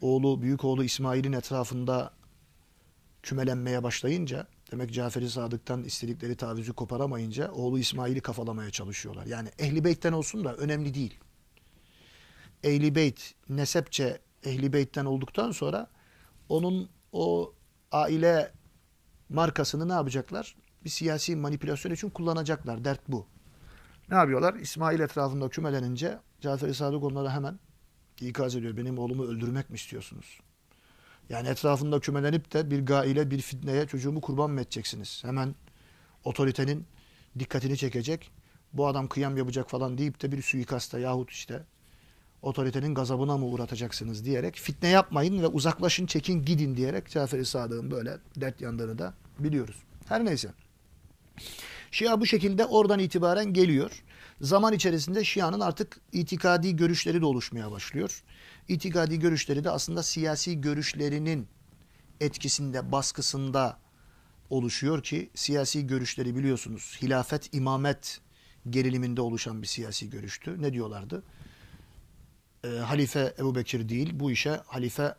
Speaker 1: oğlu, büyük oğlu İsmail'in etrafında kümelenmeye başlayınca Demek Caferi Sadık'tan istedikleri tavizi koparamayınca oğlu İsmail'i kafalamaya çalışıyorlar. Yani Ehli Beyt'ten olsun da önemli değil. Ehli Beyt nesepçe Ehli Beyt'ten olduktan sonra onun o aile markasını ne yapacaklar? Bir siyasi manipülasyon için kullanacaklar. Dert bu. Ne yapıyorlar? İsmail etrafında kümelenince Cafer-i Sadık onlara hemen ikaz ediyor. Benim oğlumu öldürmek mi istiyorsunuz? Yani etrafında kümelenip de bir gaile, bir fitneye çocuğumu kurban mı edeceksiniz? Hemen otoritenin dikkatini çekecek. Bu adam kıyam yapacak falan deyip de bir suikasta yahut işte otoritenin gazabına mı uğratacaksınız diyerek fitne yapmayın ve uzaklaşın, çekin, gidin diyerek Cafer-i Sadık'ın böyle dert yandığını da biliyoruz. Her neyse. Şia bu şekilde oradan itibaren geliyor. Zaman içerisinde Şia'nın artık itikadi görüşleri de oluşmaya başlıyor. İtikadi görüşleri de aslında siyasi görüşlerinin etkisinde, baskısında oluşuyor ki siyasi görüşleri biliyorsunuz hilafet, imamet geriliminde oluşan bir siyasi görüştü. Ne diyorlardı? E, halife Ebu Bekir değil, bu işe halife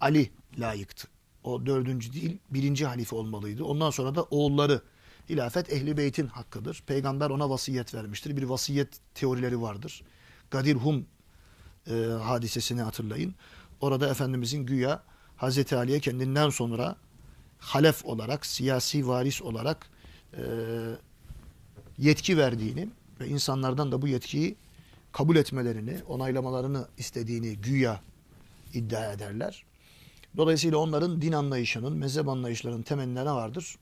Speaker 1: Ali layıktı. O dördüncü değil, birinci halife olmalıydı. Ondan sonra da oğulları. Hilafet ehli beytin hakkıdır. Peygamber ona vasiyet vermiştir. Bir vasiyet teorileri vardır. Gadir Hum e, hadisesini hatırlayın. Orada Efendimizin güya Hazreti Ali'ye kendinden sonra halef olarak, siyasi varis olarak e, yetki verdiğini ve insanlardan da bu yetkiyi kabul etmelerini, onaylamalarını istediğini güya iddia ederler. Dolayısıyla onların din anlayışının, mezhep anlayışlarının temeline ne vardır?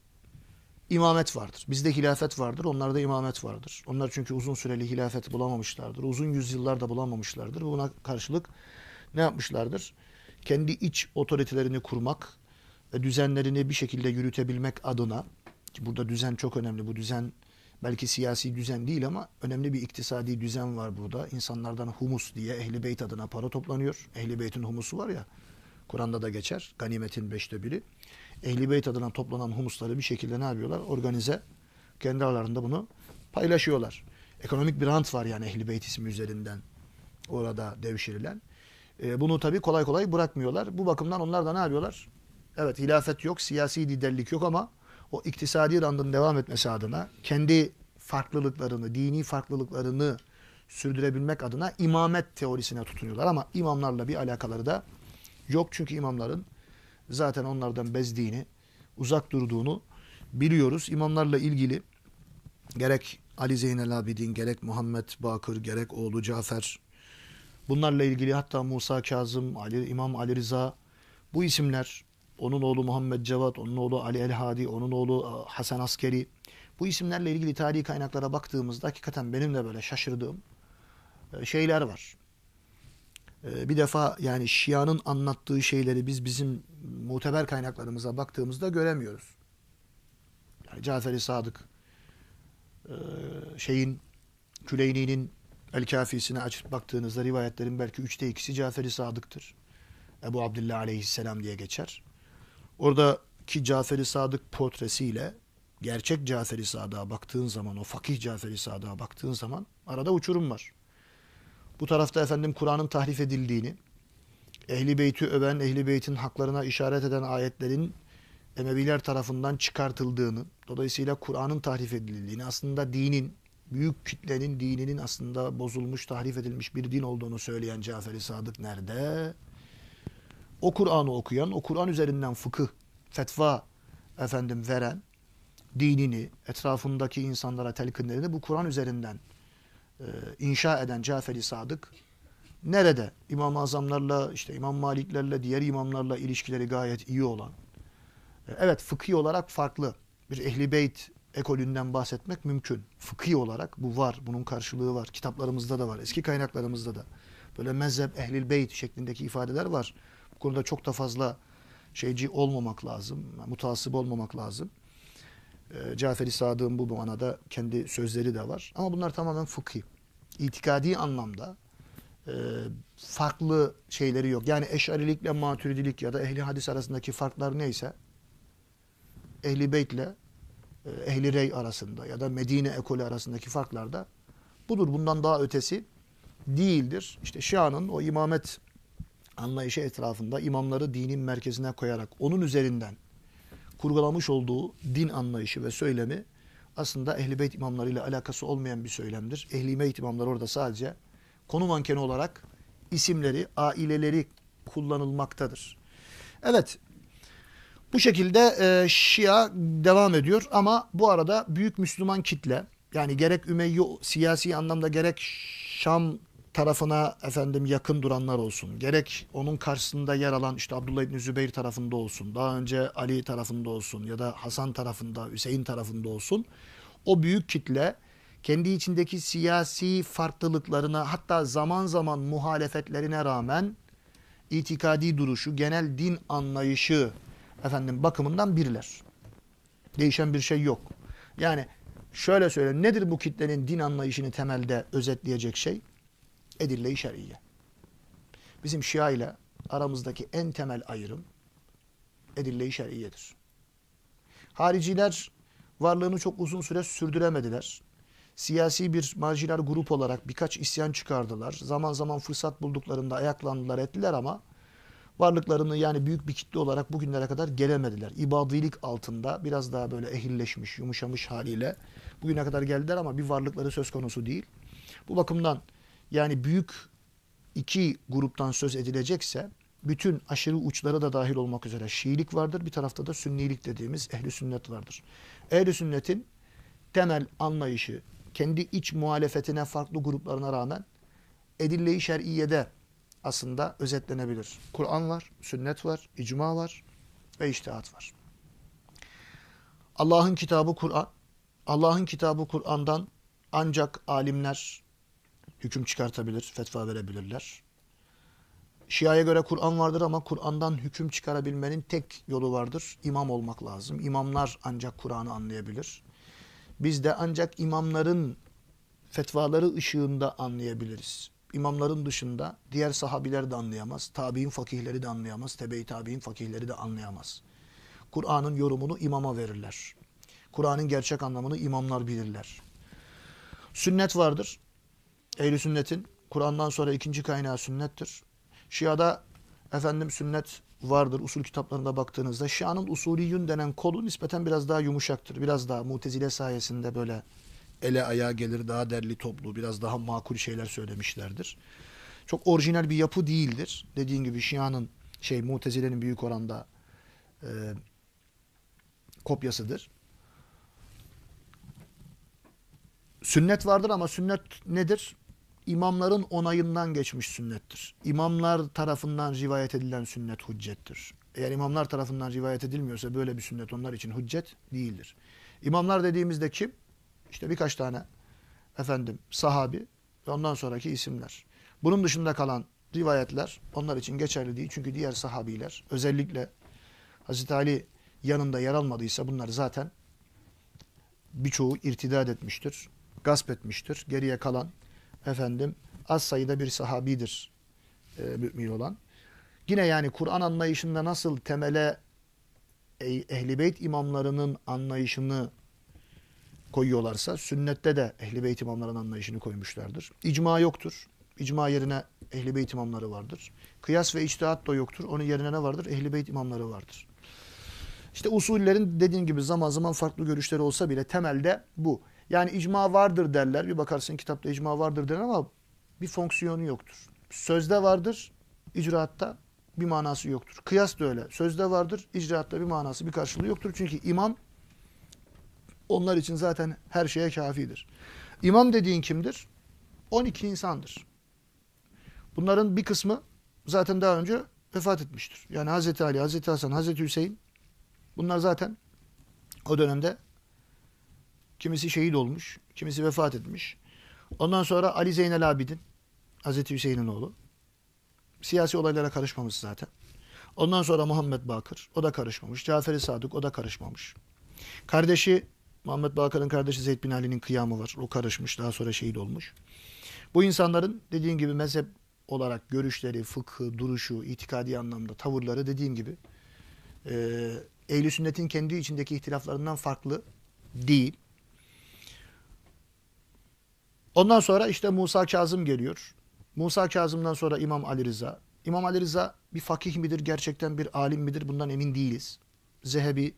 Speaker 1: imamet vardır. Bizde hilafet vardır, onlarda imamet vardır. Onlar çünkü uzun süreli hilafet bulamamışlardır. Uzun yüzyıllar da bulamamışlardır. Buna karşılık ne yapmışlardır? Kendi iç otoritelerini kurmak ve düzenlerini bir şekilde yürütebilmek adına ki burada düzen çok önemli. Bu düzen belki siyasi düzen değil ama önemli bir iktisadi düzen var burada. İnsanlardan humus diye Ehli Beyt adına para toplanıyor. Ehli Beyt'in humusu var ya. Kur'an'da da geçer. Ganimetin beşte biri. Ehli Beyt adına toplanan humusları bir şekilde ne yapıyorlar? Organize. Kendi aralarında bunu paylaşıyorlar. Ekonomik bir rant var yani Ehli Beyt ismi üzerinden orada devşirilen. Ee, bunu tabii kolay kolay bırakmıyorlar. Bu bakımdan onlar da ne yapıyorlar? Evet hilafet yok, siyasi liderlik yok ama o iktisadi randın devam etmesi adına kendi farklılıklarını, dini farklılıklarını sürdürebilmek adına imamet teorisine tutunuyorlar. Ama imamlarla bir alakaları da Yok çünkü imamların zaten onlardan bezdiğini, uzak durduğunu biliyoruz. İmamlarla ilgili gerek Ali Zeynel Abidin, gerek Muhammed Bakır, gerek oğlu Cafer, bunlarla ilgili hatta Musa Kazım, Ali, İmam Ali Rıza, bu isimler, onun oğlu Muhammed Cevat, onun oğlu Ali El Hadi, onun oğlu ıı, Hasan Askeri, bu isimlerle ilgili tarihi kaynaklara baktığımızda hakikaten benim de böyle şaşırdığım ıı, şeyler var. Ee, bir defa yani Şia'nın anlattığı şeyleri biz bizim muteber kaynaklarımıza baktığımızda göremiyoruz. Yani Cafer-i Sadık e, şeyin Küleyni'nin El Kafisine açıp baktığınızda rivayetlerin belki üçte ikisi Cafer-i Sadık'tır. Ebu Abdullah Aleyhisselam diye geçer. Oradaki Cafer-i Sadık portresiyle gerçek Cafer-i Sadık'a baktığın zaman, o fakih Cafer-i Sadık'a baktığın zaman arada uçurum var. Bu tarafta efendim Kur'an'ın tahrif edildiğini, Ehli Beyt'i öven, Ehli Beyt'in haklarına işaret eden ayetlerin Emeviler tarafından çıkartıldığını, dolayısıyla Kur'an'ın tahrif edildiğini, aslında dinin, büyük kitlenin dininin aslında bozulmuş, tahrif edilmiş bir din olduğunu söyleyen Cafer-i Sadık nerede? O Kur'an'ı okuyan, o Kur'an üzerinden fıkıh, fetva efendim veren, dinini, etrafındaki insanlara telkinlerini bu Kur'an üzerinden e, inşa eden cafer Sadık nerede İmam-ı Azamlarla işte İmam Maliklerle diğer imamlarla ilişkileri gayet iyi olan e, evet fıkhi olarak farklı bir ehli beyt ekolünden bahsetmek mümkün. Fıkhi olarak bu var. Bunun karşılığı var. Kitaplarımızda da var. Eski kaynaklarımızda da. Böyle mezhep ehli beyt şeklindeki ifadeler var. Bu konuda çok da fazla şeyci olmamak lazım. Mutasip olmamak lazım. Ee, Caferi Sadık'ın bu manada kendi sözleri de var. Ama bunlar tamamen fıkhi. İtikadi anlamda e, farklı şeyleri yok. Yani eşarilikle maturidilik ya da ehli hadis arasındaki farklar neyse ehli beytle e, ehli rey arasında ya da Medine ekolü arasındaki farklar da budur. Bundan daha ötesi değildir. İşte Şia'nın o imamet anlayışı etrafında imamları dinin merkezine koyarak onun üzerinden kurgulamış olduğu din anlayışı ve söylemi aslında Ehl-i Beyt imamlarıyla alakası olmayan bir söylemdir. Ehl-i Beyt imamları orada sadece konum mankeni olarak isimleri, aileleri kullanılmaktadır. Evet, bu şekilde e, Şia devam ediyor ama bu arada büyük Müslüman kitle, yani gerek Ümeyye siyasi anlamda gerek Şam tarafına efendim yakın duranlar olsun. Gerek onun karşısında yer alan işte Abdullah İbni Zübeyir tarafında olsun. Daha önce Ali tarafında olsun ya da Hasan tarafında, Hüseyin tarafında olsun. O büyük kitle kendi içindeki siyasi farklılıklarına hatta zaman zaman muhalefetlerine rağmen itikadi duruşu, genel din anlayışı efendim bakımından birler. Değişen bir şey yok. Yani şöyle söyleyeyim nedir bu kitlenin din anlayışını temelde özetleyecek şey? edille-i şer'iyye. Bizim Şia ile aramızdaki en temel ayrım edille-i şer'iyyedir. Hariciler varlığını çok uzun süre sürdüremediler. Siyasi bir marjinal grup olarak birkaç isyan çıkardılar. Zaman zaman fırsat bulduklarında ayaklandılar ettiler ama varlıklarını yani büyük bir kitle olarak bugünlere kadar gelemediler. İbadilik altında biraz daha böyle ehilleşmiş, yumuşamış haliyle bugüne kadar geldiler ama bir varlıkları söz konusu değil. Bu bakımdan yani büyük iki gruptan söz edilecekse bütün aşırı uçlara da dahil olmak üzere Şiilik vardır. Bir tarafta da Sünnilik dediğimiz ehli sünnet vardır. Ehli sünnetin temel anlayışı kendi iç muhalefetine farklı gruplarına rağmen edille-i şer'iyede aslında özetlenebilir. Kur'an var, sünnet var, icma var ve iştihat var. Allah'ın kitabı Kur'an. Allah'ın kitabı Kur'an'dan ancak alimler, hüküm çıkartabilir, fetva verebilirler. Şia'ya göre Kur'an vardır ama Kur'an'dan hüküm çıkarabilmenin tek yolu vardır. İmam olmak lazım. İmamlar ancak Kur'an'ı anlayabilir. Biz de ancak imamların fetvaları ışığında anlayabiliriz. İmamların dışında diğer sahabiler de anlayamaz. Tabi'in fakihleri de anlayamaz. Tebe-i tabi'in fakihleri de anlayamaz. Kur'an'ın yorumunu imama verirler. Kur'an'ın gerçek anlamını imamlar bilirler. Sünnet vardır. Ehl-i sünnetin Kur'an'dan sonra ikinci kaynağı sünnettir. Şia'da efendim sünnet vardır usul kitaplarında baktığınızda. Şia'nın usuliyün denen kolu nispeten biraz daha yumuşaktır. Biraz daha mutezile sayesinde böyle ele ayağa gelir daha derli toplu biraz daha makul şeyler söylemişlerdir. Çok orijinal bir yapı değildir. Dediğim gibi Şia'nın şey mutezilenin büyük oranda e, kopyasıdır. Sünnet vardır ama sünnet nedir? imamların onayından geçmiş sünnettir. İmamlar tarafından rivayet edilen sünnet hüccettir. Eğer imamlar tarafından rivayet edilmiyorsa böyle bir sünnet onlar için hüccet değildir. İmamlar dediğimizde kim? İşte birkaç tane efendim sahabi ve ondan sonraki isimler. Bunun dışında kalan rivayetler onlar için geçerli değil. Çünkü diğer sahabiler özellikle Hazreti Ali yanında yer almadıysa bunlar zaten birçoğu irtidad etmiştir, gasp etmiştir. Geriye kalan efendim az sayıda bir sahabidir e, mümin olan. Yine yani Kur'an anlayışında nasıl temele Ehli Beyt imamlarının anlayışını koyuyorlarsa sünnette de Ehli Beyt imamlarının anlayışını koymuşlardır. İcma yoktur. İcma yerine Ehli Beyt imamları vardır. Kıyas ve içtihat da yoktur. Onun yerine ne vardır? Ehli Beyt imamları vardır. İşte usullerin dediğim gibi zaman zaman farklı görüşleri olsa bile temelde bu. Yani icma vardır derler. Bir bakarsın kitapta icma vardır derler ama bir fonksiyonu yoktur. Sözde vardır, icraatta bir manası yoktur. Kıyas da öyle. Sözde vardır, icraatta bir manası, bir karşılığı yoktur. Çünkü imam onlar için zaten her şeye kafidir. İmam dediğin kimdir? 12 insandır. Bunların bir kısmı zaten daha önce vefat etmiştir. Yani Hazreti Ali, Hazreti Hasan, Hazreti Hüseyin bunlar zaten o dönemde Kimisi şehit olmuş, kimisi vefat etmiş. Ondan sonra Ali Zeynel Abidin, Hazreti Hüseyin'in oğlu. Siyasi olaylara karışmamış zaten. Ondan sonra Muhammed Bakır, o da karışmamış. Cafer-i Sadık, o da karışmamış. Kardeşi, Muhammed Bakır'ın kardeşi Zeyd bin Ali'nin kıyamı var. O karışmış, daha sonra şehit olmuş. Bu insanların dediğim gibi mezhep olarak görüşleri, fıkhı, duruşu, itikadi anlamda tavırları dediğim gibi e, ehl Sünnet'in kendi içindeki ihtilaflarından farklı değil. Ondan sonra işte Musa Kazım geliyor. Musa Kazım'dan sonra İmam Ali Rıza. İmam Ali Rıza bir fakih midir, gerçekten bir alim midir bundan emin değiliz. Zehebi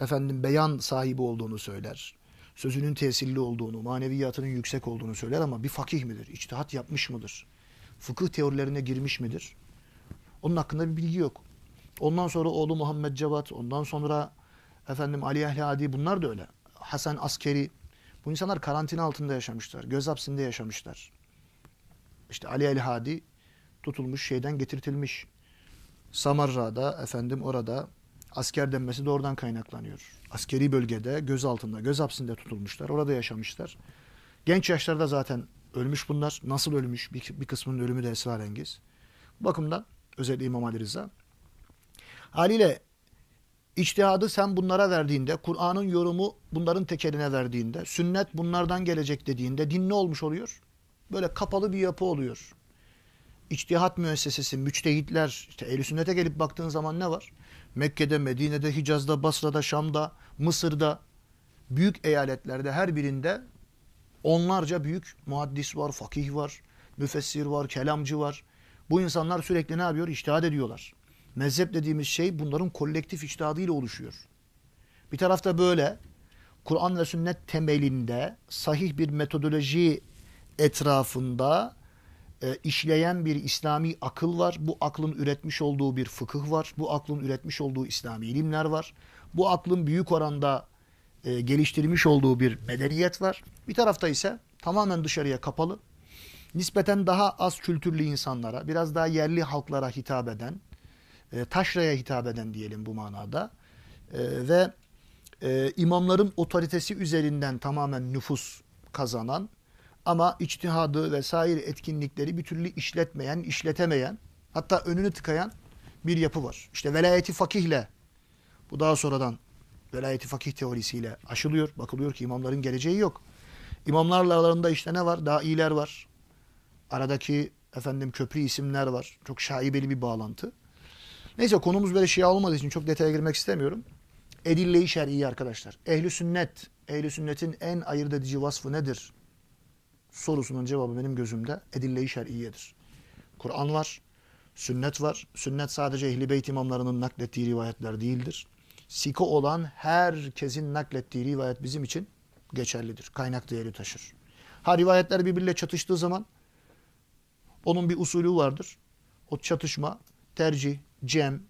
Speaker 1: efendim beyan sahibi olduğunu söyler. Sözünün tesirli olduğunu, maneviyatının yüksek olduğunu söyler ama bir fakih midir? içtihat yapmış mıdır? Fıkıh teorilerine girmiş midir? Onun hakkında bir bilgi yok. Ondan sonra oğlu Muhammed Cevat, ondan sonra efendim Ali Ehli Adi bunlar da öyle. Hasan Askeri bu insanlar karantina altında yaşamışlar. Göz hapsinde yaşamışlar. İşte Ali El Hadi tutulmuş şeyden getirtilmiş. Samarra'da efendim orada asker denmesi de oradan kaynaklanıyor. Askeri bölgede göz altında, göz hapsinde tutulmuşlar. Orada yaşamışlar. Genç yaşlarda zaten ölmüş bunlar. Nasıl ölmüş? Bir, bir kısmının ölümü de esrarengiz. Bu bakımdan özellikle İmam Ali Rıza. Haliyle İçtihadı sen bunlara verdiğinde, Kur'an'ın yorumu bunların tekeline verdiğinde, sünnet bunlardan gelecek dediğinde din ne olmuş oluyor? Böyle kapalı bir yapı oluyor. İçtihat müessesesi, müçtehitler, işte ehl sünnete gelip baktığın zaman ne var? Mekke'de, Medine'de, Hicaz'da, Basra'da, Şam'da, Mısır'da, büyük eyaletlerde her birinde onlarca büyük muhaddis var, fakih var, müfessir var, kelamcı var. Bu insanlar sürekli ne yapıyor? İçtihad ediyorlar. Mezhep dediğimiz şey bunların kolektif içtihadıyla oluşuyor. Bir tarafta böyle Kur'an ve sünnet temelinde sahih bir metodoloji etrafında e, işleyen bir İslami akıl var. Bu aklın üretmiş olduğu bir fıkıh var. Bu aklın üretmiş olduğu İslami ilimler var. Bu aklın büyük oranda e, geliştirmiş olduğu bir medeniyet var. Bir tarafta ise tamamen dışarıya kapalı, nispeten daha az kültürlü insanlara, biraz daha yerli halklara hitap eden, e, taşraya hitap eden diyelim bu manada e, ve e, imamların otoritesi üzerinden tamamen nüfus kazanan ama içtihadı vesaire etkinlikleri bir türlü işletmeyen, işletemeyen hatta önünü tıkayan bir yapı var. İşte velayeti fakihle bu daha sonradan velayeti fakih teorisiyle aşılıyor. Bakılıyor ki imamların geleceği yok. İmamlarla aralarında işte ne var? Daha Dailer var. Aradaki efendim köprü isimler var. Çok şaibeli bir bağlantı. Neyse konumuz böyle şey olmadığı için çok detaya girmek istemiyorum. Edille-i şer'i arkadaşlar. Ehli sünnet, ehli sünnetin en ayırt edici vasfı nedir? Sorusunun cevabı benim gözümde edille-i şer'iyedir. Kur'an var, sünnet var. Sünnet sadece ehli beyt imamlarının naklettiği rivayetler değildir. Siko olan herkesin naklettiği rivayet bizim için geçerlidir. Kaynak değeri taşır. Ha rivayetler birbiriyle çatıştığı zaman onun bir usulü vardır. O çatışma tercih, cem,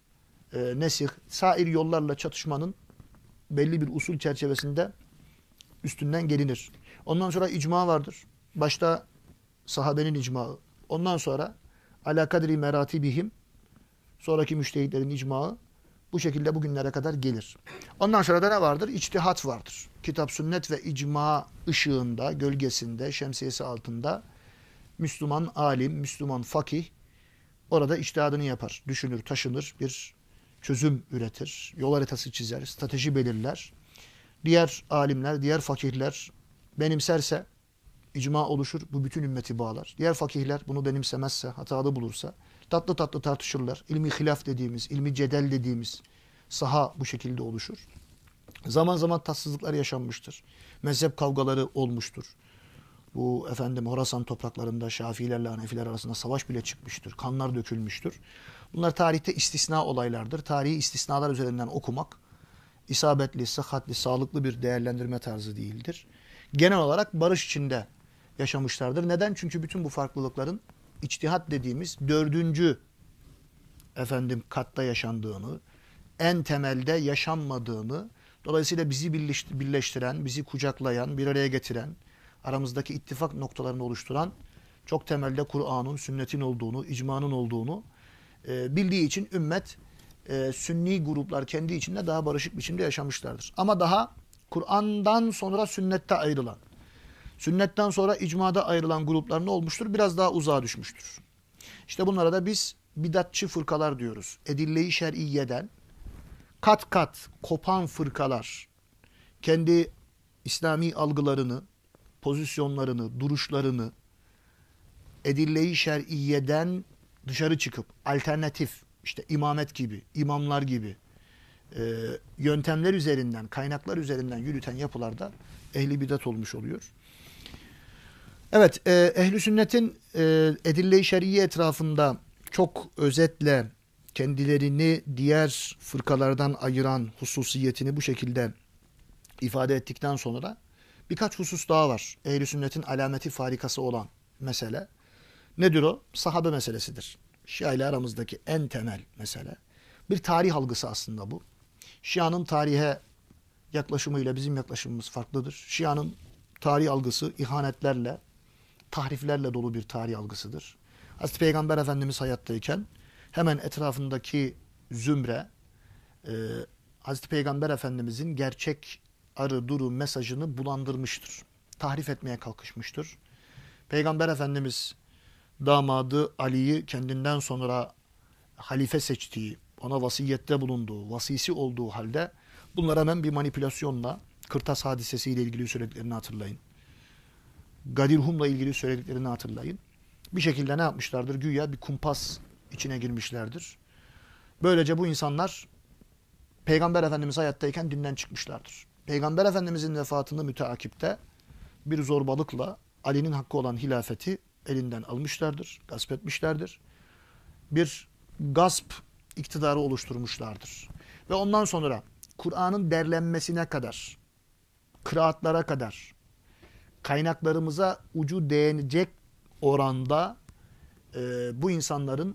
Speaker 1: e, nesih, sair yollarla çatışmanın belli bir usul çerçevesinde üstünden gelinir. Ondan sonra icma vardır. Başta sahabenin icmağı. Ondan sonra ala kadri meratibihim sonraki müştehitlerin icmağı bu şekilde bugünlere kadar gelir. Ondan sonra da ne vardır? İçtihat vardır. Kitap, sünnet ve icma ışığında, gölgesinde, şemsiyesi altında Müslüman alim, Müslüman fakih Orada iştihadını yapar, düşünür, taşınır, bir çözüm üretir, yol haritası çizer, strateji belirler. Diğer alimler, diğer fakihler benimserse icma oluşur, bu bütün ümmeti bağlar. Diğer fakihler bunu benimsemezse, hatalı bulursa tatlı tatlı tartışırlar. İlmi hilaf dediğimiz, ilmi cedel dediğimiz saha bu şekilde oluşur. Zaman zaman tatsızlıklar yaşanmıştır. Mezhep kavgaları olmuştur. Bu efendim Horasan topraklarında Şafiilerle Hanefiler arasında savaş bile çıkmıştır. Kanlar dökülmüştür. Bunlar tarihte istisna olaylardır. Tarihi istisnalar üzerinden okumak isabetli, sıhhatli, sağlıklı bir değerlendirme tarzı değildir. Genel olarak barış içinde yaşamışlardır. Neden? Çünkü bütün bu farklılıkların içtihat dediğimiz dördüncü efendim katta yaşandığını, en temelde yaşanmadığını, dolayısıyla bizi birleştiren, bizi kucaklayan, bir araya getiren, aramızdaki ittifak noktalarını oluşturan çok temelde Kur'an'ın, sünnetin olduğunu, icmanın olduğunu e, bildiği için ümmet e, sünni gruplar kendi içinde daha barışık biçimde yaşamışlardır. Ama daha Kur'an'dan sonra sünnette ayrılan, sünnetten sonra icmada ayrılan gruplar ne olmuştur? Biraz daha uzağa düşmüştür. İşte bunlara da biz bidatçı fırkalar diyoruz. Edille-i şer'iyeden kat kat kopan fırkalar kendi İslami algılarını, pozisyonlarını, duruşlarını edille-i şer'iyeden dışarı çıkıp alternatif işte imamet gibi, imamlar gibi e, yöntemler üzerinden, kaynaklar üzerinden yürüten yapılarda ehli bidat olmuş oluyor. Evet, e, ehli sünnetin e, edille-i şer'iye etrafında çok özetle kendilerini diğer fırkalardan ayıran hususiyetini bu şekilde ifade ettikten sonra birkaç husus daha var. Ehl-i sünnetin alameti farikası olan mesele. Nedir o? Sahabe meselesidir. Şia ile aramızdaki en temel mesele. Bir tarih algısı aslında bu. Şia'nın tarihe yaklaşımıyla bizim yaklaşımımız farklıdır. Şia'nın tarih algısı ihanetlerle, tahriflerle dolu bir tarih algısıdır. Hazreti Peygamber Efendimiz hayattayken hemen etrafındaki zümre, e, Hazreti Peygamber Efendimizin gerçek arı, duru mesajını bulandırmıştır. Tahrif etmeye kalkışmıştır. Peygamber Efendimiz damadı Ali'yi kendinden sonra halife seçtiği, ona vasiyette bulunduğu, vasisi olduğu halde bunlara hemen bir manipülasyonla Kırtas hadisesiyle ilgili söylediklerini hatırlayın. Gadirhum'la ilgili söylediklerini hatırlayın. Bir şekilde ne yapmışlardır? Güya bir kumpas içine girmişlerdir. Böylece bu insanlar Peygamber Efendimiz hayattayken dinden çıkmışlardır. Peygamber Efendimizin vefatında müteakipte bir zorbalıkla Ali'nin hakkı olan hilafeti elinden almışlardır, gasp etmişlerdir. Bir gasp iktidarı oluşturmuşlardır. Ve ondan sonra Kur'an'ın derlenmesine kadar, kıraatlara kadar, kaynaklarımıza ucu değinecek oranda e, bu insanların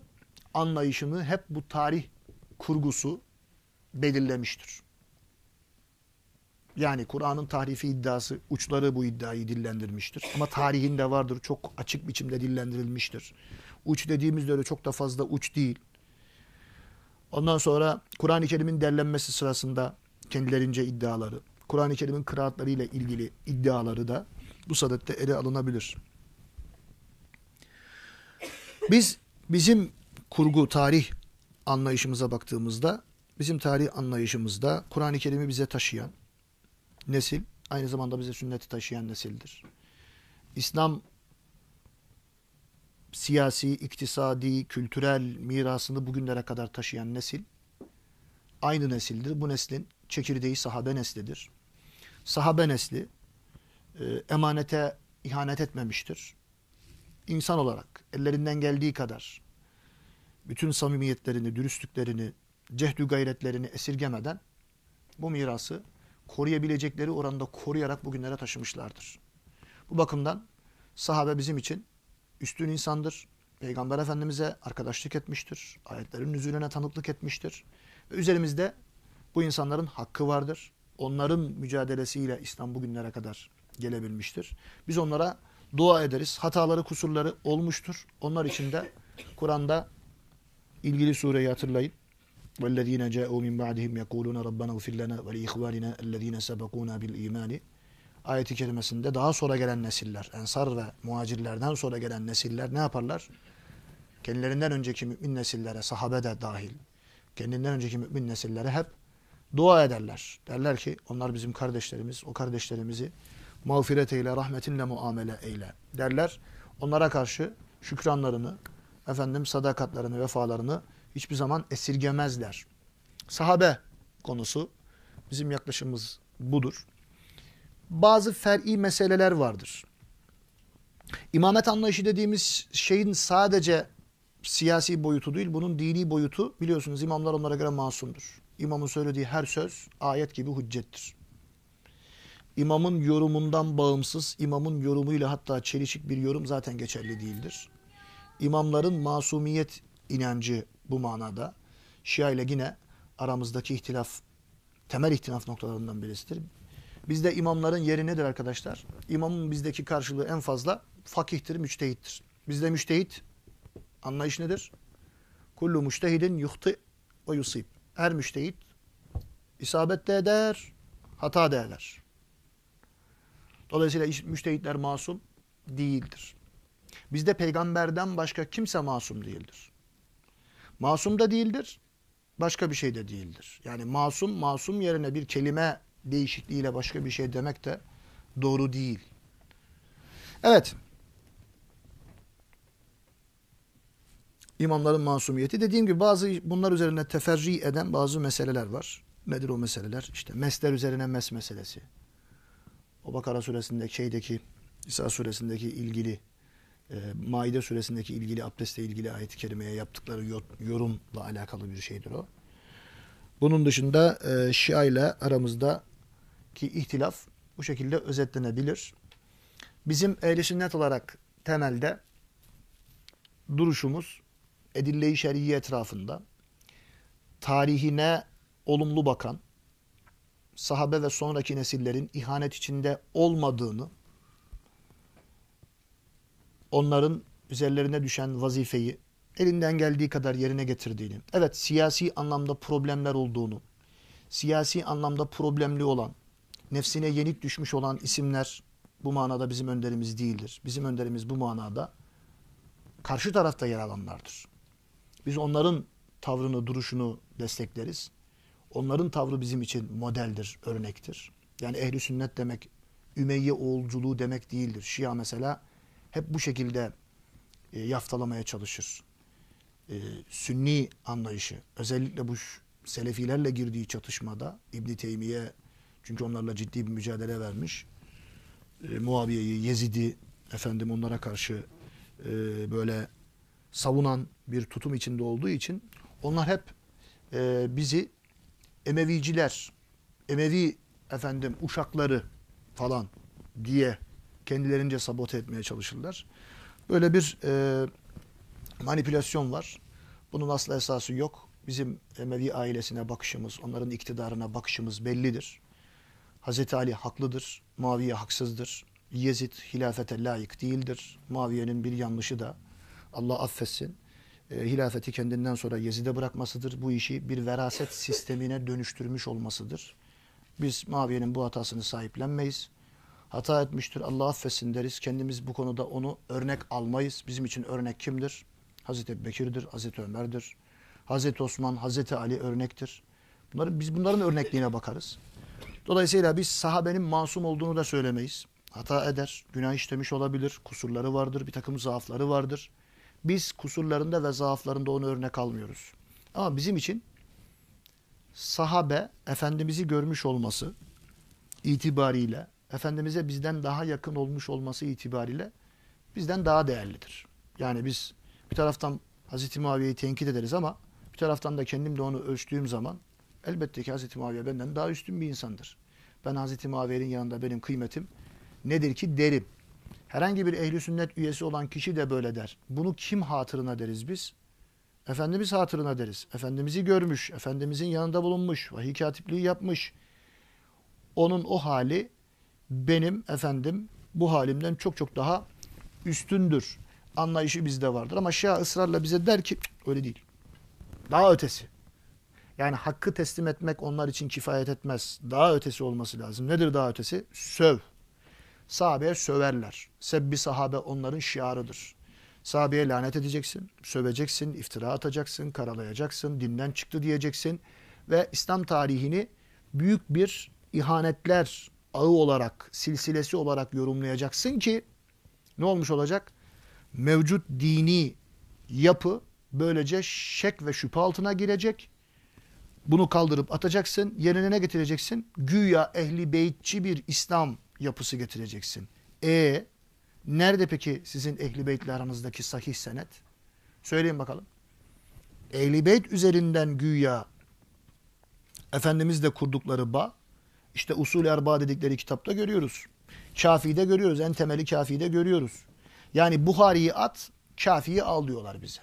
Speaker 1: anlayışını hep bu tarih kurgusu belirlemiştir. Yani Kur'an'ın tahrifi iddiası uçları bu iddiayı dillendirmiştir. Ama tarihinde vardır çok açık biçimde dillendirilmiştir. Uç dediğimizde öyle çok da fazla uç değil. Ondan sonra Kur'an-ı Kerim'in derlenmesi sırasında kendilerince iddiaları, Kur'an-ı Kerim'in kıraatlarıyla ilgili iddiaları da bu sadette ele alınabilir. Biz bizim kurgu tarih anlayışımıza baktığımızda, bizim tarih anlayışımızda Kur'an-ı Kerim'i bize taşıyan, nesil aynı zamanda bize sünneti taşıyan nesildir. İslam siyasi, iktisadi, kültürel mirasını bugünlere kadar taşıyan nesil aynı nesildir. Bu neslin çekirdeği sahabe neslidir. Sahabe nesli e, emanete ihanet etmemiştir. İnsan olarak ellerinden geldiği kadar bütün samimiyetlerini, dürüstlüklerini, cehdü gayretlerini esirgemeden bu mirası koruyabilecekleri oranda koruyarak bugünlere taşımışlardır. Bu bakımdan sahabe bizim için üstün insandır. Peygamber Efendimiz'e arkadaşlık etmiştir. Ayetlerin nüzulüne tanıklık etmiştir. Ve üzerimizde bu insanların hakkı vardır. Onların mücadelesiyle İslam bugünlere kadar gelebilmiştir. Biz onlara dua ederiz. Hataları, kusurları olmuştur. Onlar için de Kur'an'da ilgili sureyi hatırlayın. وَالَّذ۪ينَ جَاءُوا مِنْ بَعْدِهِمْ يَقُولُونَ رَبَّنَا اغْفِرْ لَنَا وَلِيْخْوَانِنَا اَلَّذ۪ينَ سَبَقُونَا بِالْا۪يمَانِ ayet kerimesinde daha sonra gelen nesiller, ensar ve muhacirlerden sonra gelen nesiller ne yaparlar? Kendilerinden önceki mümin nesillere, sahabe de dahil, kendinden önceki mümin nesillere hep dua ederler. Derler ki onlar bizim kardeşlerimiz, o kardeşlerimizi mağfiret eyle, rahmetinle muamele eyle derler. Onlara karşı şükranlarını, efendim sadakatlerini, vefalarını hiçbir zaman esirgemezler. Sahabe konusu bizim yaklaşımımız budur. Bazı fer'i meseleler vardır. İmamet anlayışı dediğimiz şeyin sadece siyasi boyutu değil, bunun dini boyutu biliyorsunuz imamlar onlara göre masumdur. İmamın söylediği her söz ayet gibi hüccettir. İmamın yorumundan bağımsız, imamın yorumuyla hatta çelişik bir yorum zaten geçerli değildir. İmamların masumiyet inancı bu manada. Şia ile yine aramızdaki ihtilaf temel ihtilaf noktalarından birisidir. Bizde imamların yeri nedir arkadaşlar? İmamın bizdeki karşılığı en fazla fakihtir, müçtehittir. Bizde müçtehit anlayış nedir? Kullu müştehidin yuhti ve yusib. Her müştehit isabet de eder, hata da Dolayısıyla müştehitler masum değildir. Bizde peygamberden başka kimse masum değildir. Masum da değildir. Başka bir şey de değildir. Yani masum masum yerine bir kelime değişikliğiyle başka bir şey demek de doğru değil. Evet. İmamların masumiyeti. Dediğim gibi bazı bunlar üzerine teferri eden bazı meseleler var. Nedir o meseleler? İşte mesler üzerine mes meselesi. O Bakara suresindeki şeydeki İsa suresindeki ilgili e, Maide suresindeki ilgili abdestle ilgili ayet-i kerimeye yaptıkları yorumla alakalı bir şeydir o. Bunun dışında e, Şia ile aramızdaki ihtilaf bu şekilde özetlenebilir. Bizim ehl sünnet olarak temelde duruşumuz edille-i şer'iye etrafında tarihine olumlu bakan, sahabe ve sonraki nesillerin ihanet içinde olmadığını onların üzerlerine düşen vazifeyi elinden geldiği kadar yerine getirdiğini, evet siyasi anlamda problemler olduğunu, siyasi anlamda problemli olan, nefsine yenik düşmüş olan isimler bu manada bizim önderimiz değildir. Bizim önderimiz bu manada karşı tarafta yer alanlardır. Biz onların tavrını, duruşunu destekleriz. Onların tavrı bizim için modeldir, örnektir. Yani ehli sünnet demek Ümeyye oğulculuğu demek değildir. Şia mesela hep bu şekilde e, yaftalamaya çalışır. E, sünni anlayışı özellikle bu Selefilerle girdiği çatışmada İbn Teymiye çünkü onlarla ciddi bir mücadele vermiş. E, Muaviye'yi, Yezid'i efendim onlara karşı e, böyle savunan bir tutum içinde olduğu için onlar hep e, bizi Emeviciler, Emevi efendim uşakları falan diye kendilerince sabote etmeye çalışırlar. Böyle bir e, manipülasyon var. Bunun asla esası yok. Bizim Emevi ailesine bakışımız, onların iktidarına bakışımız bellidir. Hazreti Ali haklıdır, Maviye haksızdır. Yezid hilafete layık değildir. Maviye'nin bir yanlışı da Allah affetsin. E, hilafeti kendinden sonra Yezid'e bırakmasıdır. Bu işi bir veraset sistemine dönüştürmüş olmasıdır. Biz Maviye'nin bu hatasını sahiplenmeyiz hata etmiştir. Allah affetsin deriz. Kendimiz bu konuda onu örnek almayız. Bizim için örnek kimdir? Hazreti Bekir'dir, Hazreti Ömer'dir. Hazreti Osman, Hazreti Ali örnektir. Bunların, biz bunların örnekliğine bakarız. Dolayısıyla biz sahabenin masum olduğunu da söylemeyiz. Hata eder, günah işlemiş olabilir, kusurları vardır, bir takım zaafları vardır. Biz kusurlarında ve zaaflarında onu örnek almıyoruz. Ama bizim için sahabe Efendimiz'i görmüş olması itibariyle Efendimiz'e bizden daha yakın olmuş olması itibariyle bizden daha değerlidir. Yani biz bir taraftan Hazreti Muaviye'yi tenkit ederiz ama bir taraftan da kendim de onu ölçtüğüm zaman elbette ki Hazreti Muaviye benden daha üstün bir insandır. Ben Hazreti Muaviye'nin yanında benim kıymetim nedir ki derim. Herhangi bir ehli sünnet üyesi olan kişi de böyle der. Bunu kim hatırına deriz biz? Efendimiz hatırına deriz. Efendimiz'i görmüş, Efendimiz'in yanında bulunmuş, vahiy katipliği yapmış. Onun o hali benim efendim bu halimden çok çok daha üstündür. Anlayışı bizde vardır. Ama Şia ısrarla bize der ki öyle değil. Daha ötesi. Yani hakkı teslim etmek onlar için kifayet etmez. Daha ötesi olması lazım. Nedir daha ötesi? Söv. Sahabeye söverler. Sebbi sahabe onların şiarıdır. Sahabeye lanet edeceksin, söveceksin, iftira atacaksın, karalayacaksın, dinden çıktı diyeceksin. Ve İslam tarihini büyük bir ihanetler ağı olarak, silsilesi olarak yorumlayacaksın ki ne olmuş olacak? Mevcut dini yapı böylece şek ve şüphe altına girecek. Bunu kaldırıp atacaksın. Yerine ne getireceksin? Güya ehli beytçi bir İslam yapısı getireceksin. E nerede peki sizin ehli beytle aranızdaki sahih senet? Söyleyin bakalım. Ehli beyt üzerinden güya Efendimizle kurdukları bağ işte usul erba dedikleri kitapta görüyoruz. Kafi'de görüyoruz. En temeli Kafi'de görüyoruz. Yani Buhari'yi at, Kafi'yi al diyorlar bize.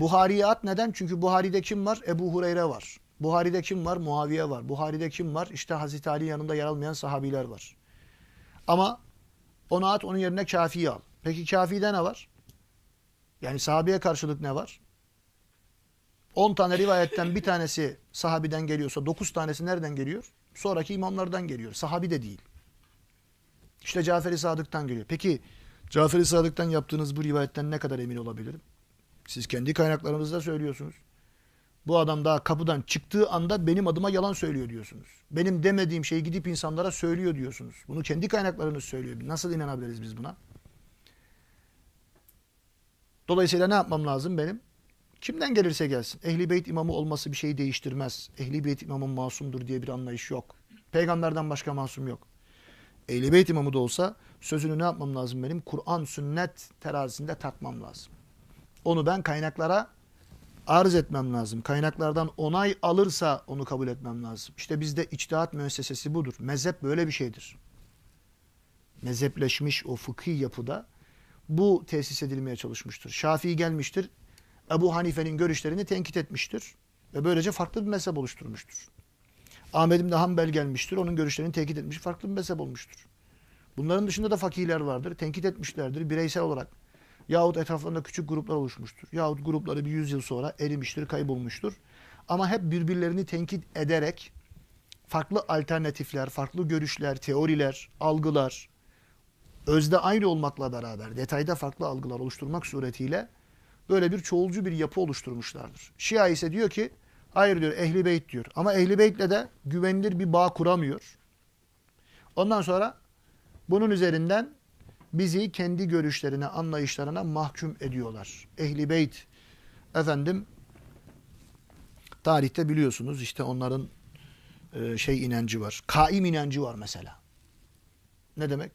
Speaker 1: Buhari'yi at neden? Çünkü Buhari'de kim var? Ebu Hureyre var. Buhari'de kim var? Muaviye var. Buhari'de kim var? İşte Hazreti Ali yanında yer almayan sahabiler var. Ama onu at onun yerine kafiyi al. Peki kafide ne var? Yani sahabeye karşılık ne var? 10 tane rivayetten bir tanesi sahabiden geliyorsa 9 tanesi nereden geliyor? Sonraki imamlardan geliyor. Sahabi de değil. İşte cafer Sadık'tan geliyor. Peki cafer Sadık'tan yaptığınız bu rivayetten ne kadar emin olabilirim? Siz kendi kaynaklarınızda söylüyorsunuz. Bu adam daha kapıdan çıktığı anda benim adıma yalan söylüyor diyorsunuz. Benim demediğim şeyi gidip insanlara söylüyor diyorsunuz. Bunu kendi kaynaklarınız söylüyor. Nasıl inanabiliriz biz buna? Dolayısıyla ne yapmam lazım benim? Kimden gelirse gelsin. Ehli Beyt imamı olması bir şey değiştirmez. Ehli Beyt imamı masumdur diye bir anlayış yok. Peygamberden başka masum yok. Ehli Beyt imamı da olsa sözünü ne yapmam lazım benim? Kur'an, sünnet terazisinde tartmam lazım. Onu ben kaynaklara arz etmem lazım. Kaynaklardan onay alırsa onu kabul etmem lazım. İşte bizde içtihat müessesesi budur. Mezhep böyle bir şeydir. Mezhepleşmiş o fıkhi yapıda bu tesis edilmeye çalışmıştır. Şafii gelmiştir, Ebu Hanife'nin görüşlerini tenkit etmiştir. Ve böylece farklı bir mezhep oluşturmuştur. Ahmed İbni Hanbel gelmiştir. Onun görüşlerini tenkit etmiş. Farklı bir mezhep olmuştur. Bunların dışında da fakirler vardır. Tenkit etmişlerdir bireysel olarak. Yahut etraflarında küçük gruplar oluşmuştur. Yahut grupları bir yüzyıl sonra erimiştir, kaybolmuştur. Ama hep birbirlerini tenkit ederek farklı alternatifler, farklı görüşler, teoriler, algılar, özde aynı olmakla beraber detayda farklı algılar oluşturmak suretiyle böyle bir çoğulcu bir yapı oluşturmuşlardır. Şia ise diyor ki hayır diyor ehli beyt diyor. Ama ehli beytle de güvenilir bir bağ kuramıyor. Ondan sonra bunun üzerinden bizi kendi görüşlerine, anlayışlarına mahkum ediyorlar. Ehli beyt efendim tarihte biliyorsunuz işte onların e, şey inancı var. Kaim inancı var mesela. Ne demek?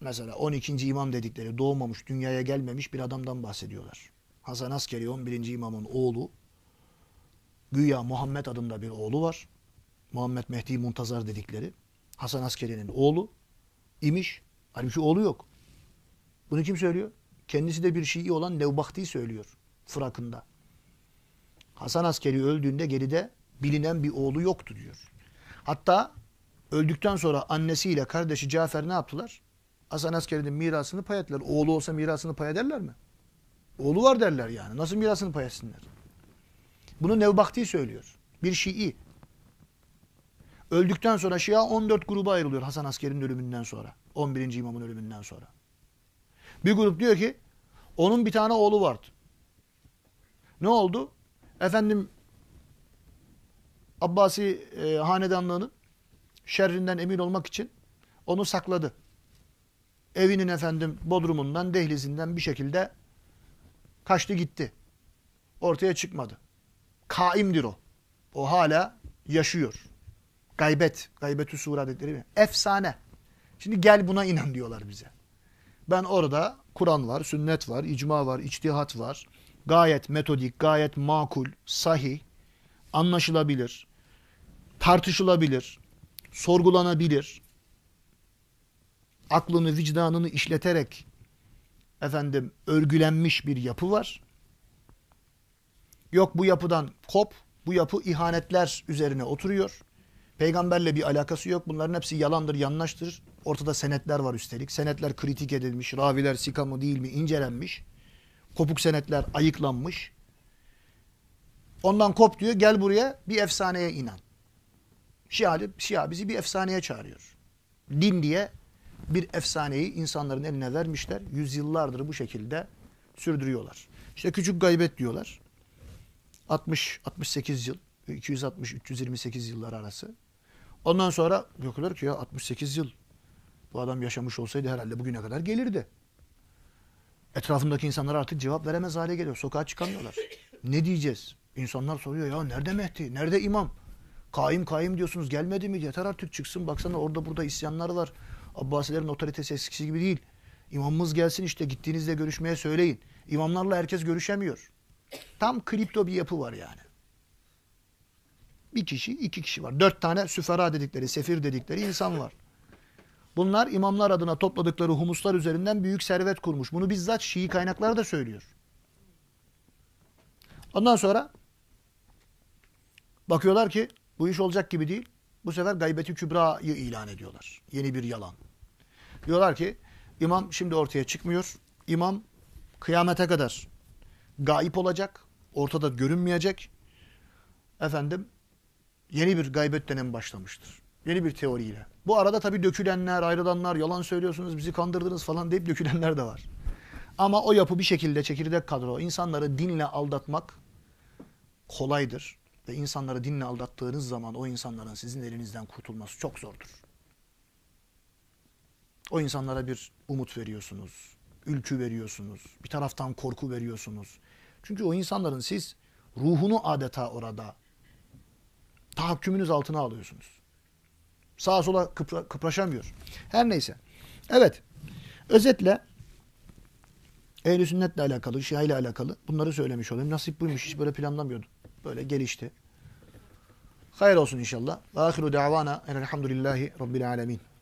Speaker 1: Mesela 12. imam dedikleri doğmamış, dünyaya gelmemiş bir adamdan bahsediyorlar. Hasan Askeri 11. imamın oğlu güya Muhammed adında bir oğlu var. Muhammed Mehdi Muntazar dedikleri Hasan Askeri'nin oğlu imiş. Halbuki oğlu yok. Bunu kim söylüyor? Kendisi de bir Şii olan Nevbahti söylüyor Fırak'ında. Hasan Askeri öldüğünde geride bilinen bir oğlu yoktu diyor. Hatta öldükten sonra annesiyle kardeşi Cafer ne yaptılar? Hasan Askeri'nin mirasını pay ettiler. Oğlu olsa mirasını pay ederler mi? Oğlu var derler yani. Nasıl mirasını payasınlar? Bunu Nevbahti söylüyor. Bir Şii. Öldükten sonra Şia 14 gruba ayrılıyor Hasan Asker'in ölümünden sonra. 11. İmam'ın ölümünden sonra. Bir grup diyor ki onun bir tane oğlu vardı. Ne oldu? Efendim Abbasi e, hanedanlığının şerrinden emin olmak için onu sakladı. Evinin efendim bodrumundan, dehlizinden bir şekilde Kaçtı gitti. Ortaya çıkmadı. Kaimdir o. O hala yaşıyor. Gaybet. Gaybetü sura dedikleri mi? Efsane. Şimdi gel buna inan diyorlar bize. Ben orada Kur'an var, sünnet var, icma var, içtihat var. Gayet metodik, gayet makul, sahih, anlaşılabilir, tartışılabilir, sorgulanabilir. Aklını, vicdanını işleterek efendim örgülenmiş bir yapı var. Yok bu yapıdan kop, bu yapı ihanetler üzerine oturuyor. Peygamberle bir alakası yok. Bunların hepsi yalandır, yanlıştır. Ortada senetler var üstelik. Senetler kritik edilmiş, raviler sika mı değil mi incelenmiş. Kopuk senetler ayıklanmış. Ondan kop diyor, gel buraya bir efsaneye inan. Şia, Şia bizi bir efsaneye çağırıyor. Din diye bir efsaneyi insanların eline vermişler. Yüzyıllardır bu şekilde sürdürüyorlar. İşte küçük gaybet diyorlar. 60-68 yıl, 260-328 yıllar arası. Ondan sonra diyorlar ki ya 68 yıl bu adam yaşamış olsaydı herhalde bugüne kadar gelirdi. Etrafındaki insanlar artık cevap veremez hale geliyor. Sokağa çıkamıyorlar. Ne diyeceğiz? İnsanlar soruyor ya nerede Mehdi? Nerede imam? Kaim kaim diyorsunuz gelmedi mi? Yeter artık çıksın baksana orada burada isyanlar var. Abbasilerin otoritesi eskisi gibi değil. İmamımız gelsin işte gittiğinizde görüşmeye söyleyin. İmamlarla herkes görüşemiyor. Tam kripto bir yapı var yani. Bir kişi, iki kişi var. Dört tane süfera dedikleri, sefir dedikleri insan var. Bunlar imamlar adına topladıkları humuslar üzerinden büyük servet kurmuş. Bunu bizzat Şii kaynakları da söylüyor. Ondan sonra bakıyorlar ki bu iş olacak gibi değil. Bu sefer gaybeti kübra'yı ilan ediyorlar. Yeni bir yalan. Diyorlar ki imam şimdi ortaya çıkmıyor. İmam kıyamete kadar gayip olacak. Ortada görünmeyecek. Efendim yeni bir gaybet dönemi başlamıştır. Yeni bir teoriyle. Bu arada tabii dökülenler, ayrılanlar, yalan söylüyorsunuz, bizi kandırdınız falan deyip dökülenler de var. Ama o yapı bir şekilde çekirdek kadro insanları dinle aldatmak kolaydır. Ve insanları dinle aldattığınız zaman o insanların sizin elinizden kurtulması çok zordur. O insanlara bir umut veriyorsunuz, ülkü veriyorsunuz, bir taraftan korku veriyorsunuz. Çünkü o insanların siz ruhunu adeta orada tahakkümünüz altına alıyorsunuz. Sağa sola kıpra kıpraşamıyor. Her neyse. Evet. Özetle ehl sünnetle alakalı, şia ile alakalı bunları söylemiş olayım. Nasip buymuş. Hiç böyle planlamıyordum. Böyle gelişti. Hayır olsun inşallah. Ve ahiru davana elhamdülillahi rabbil alemin.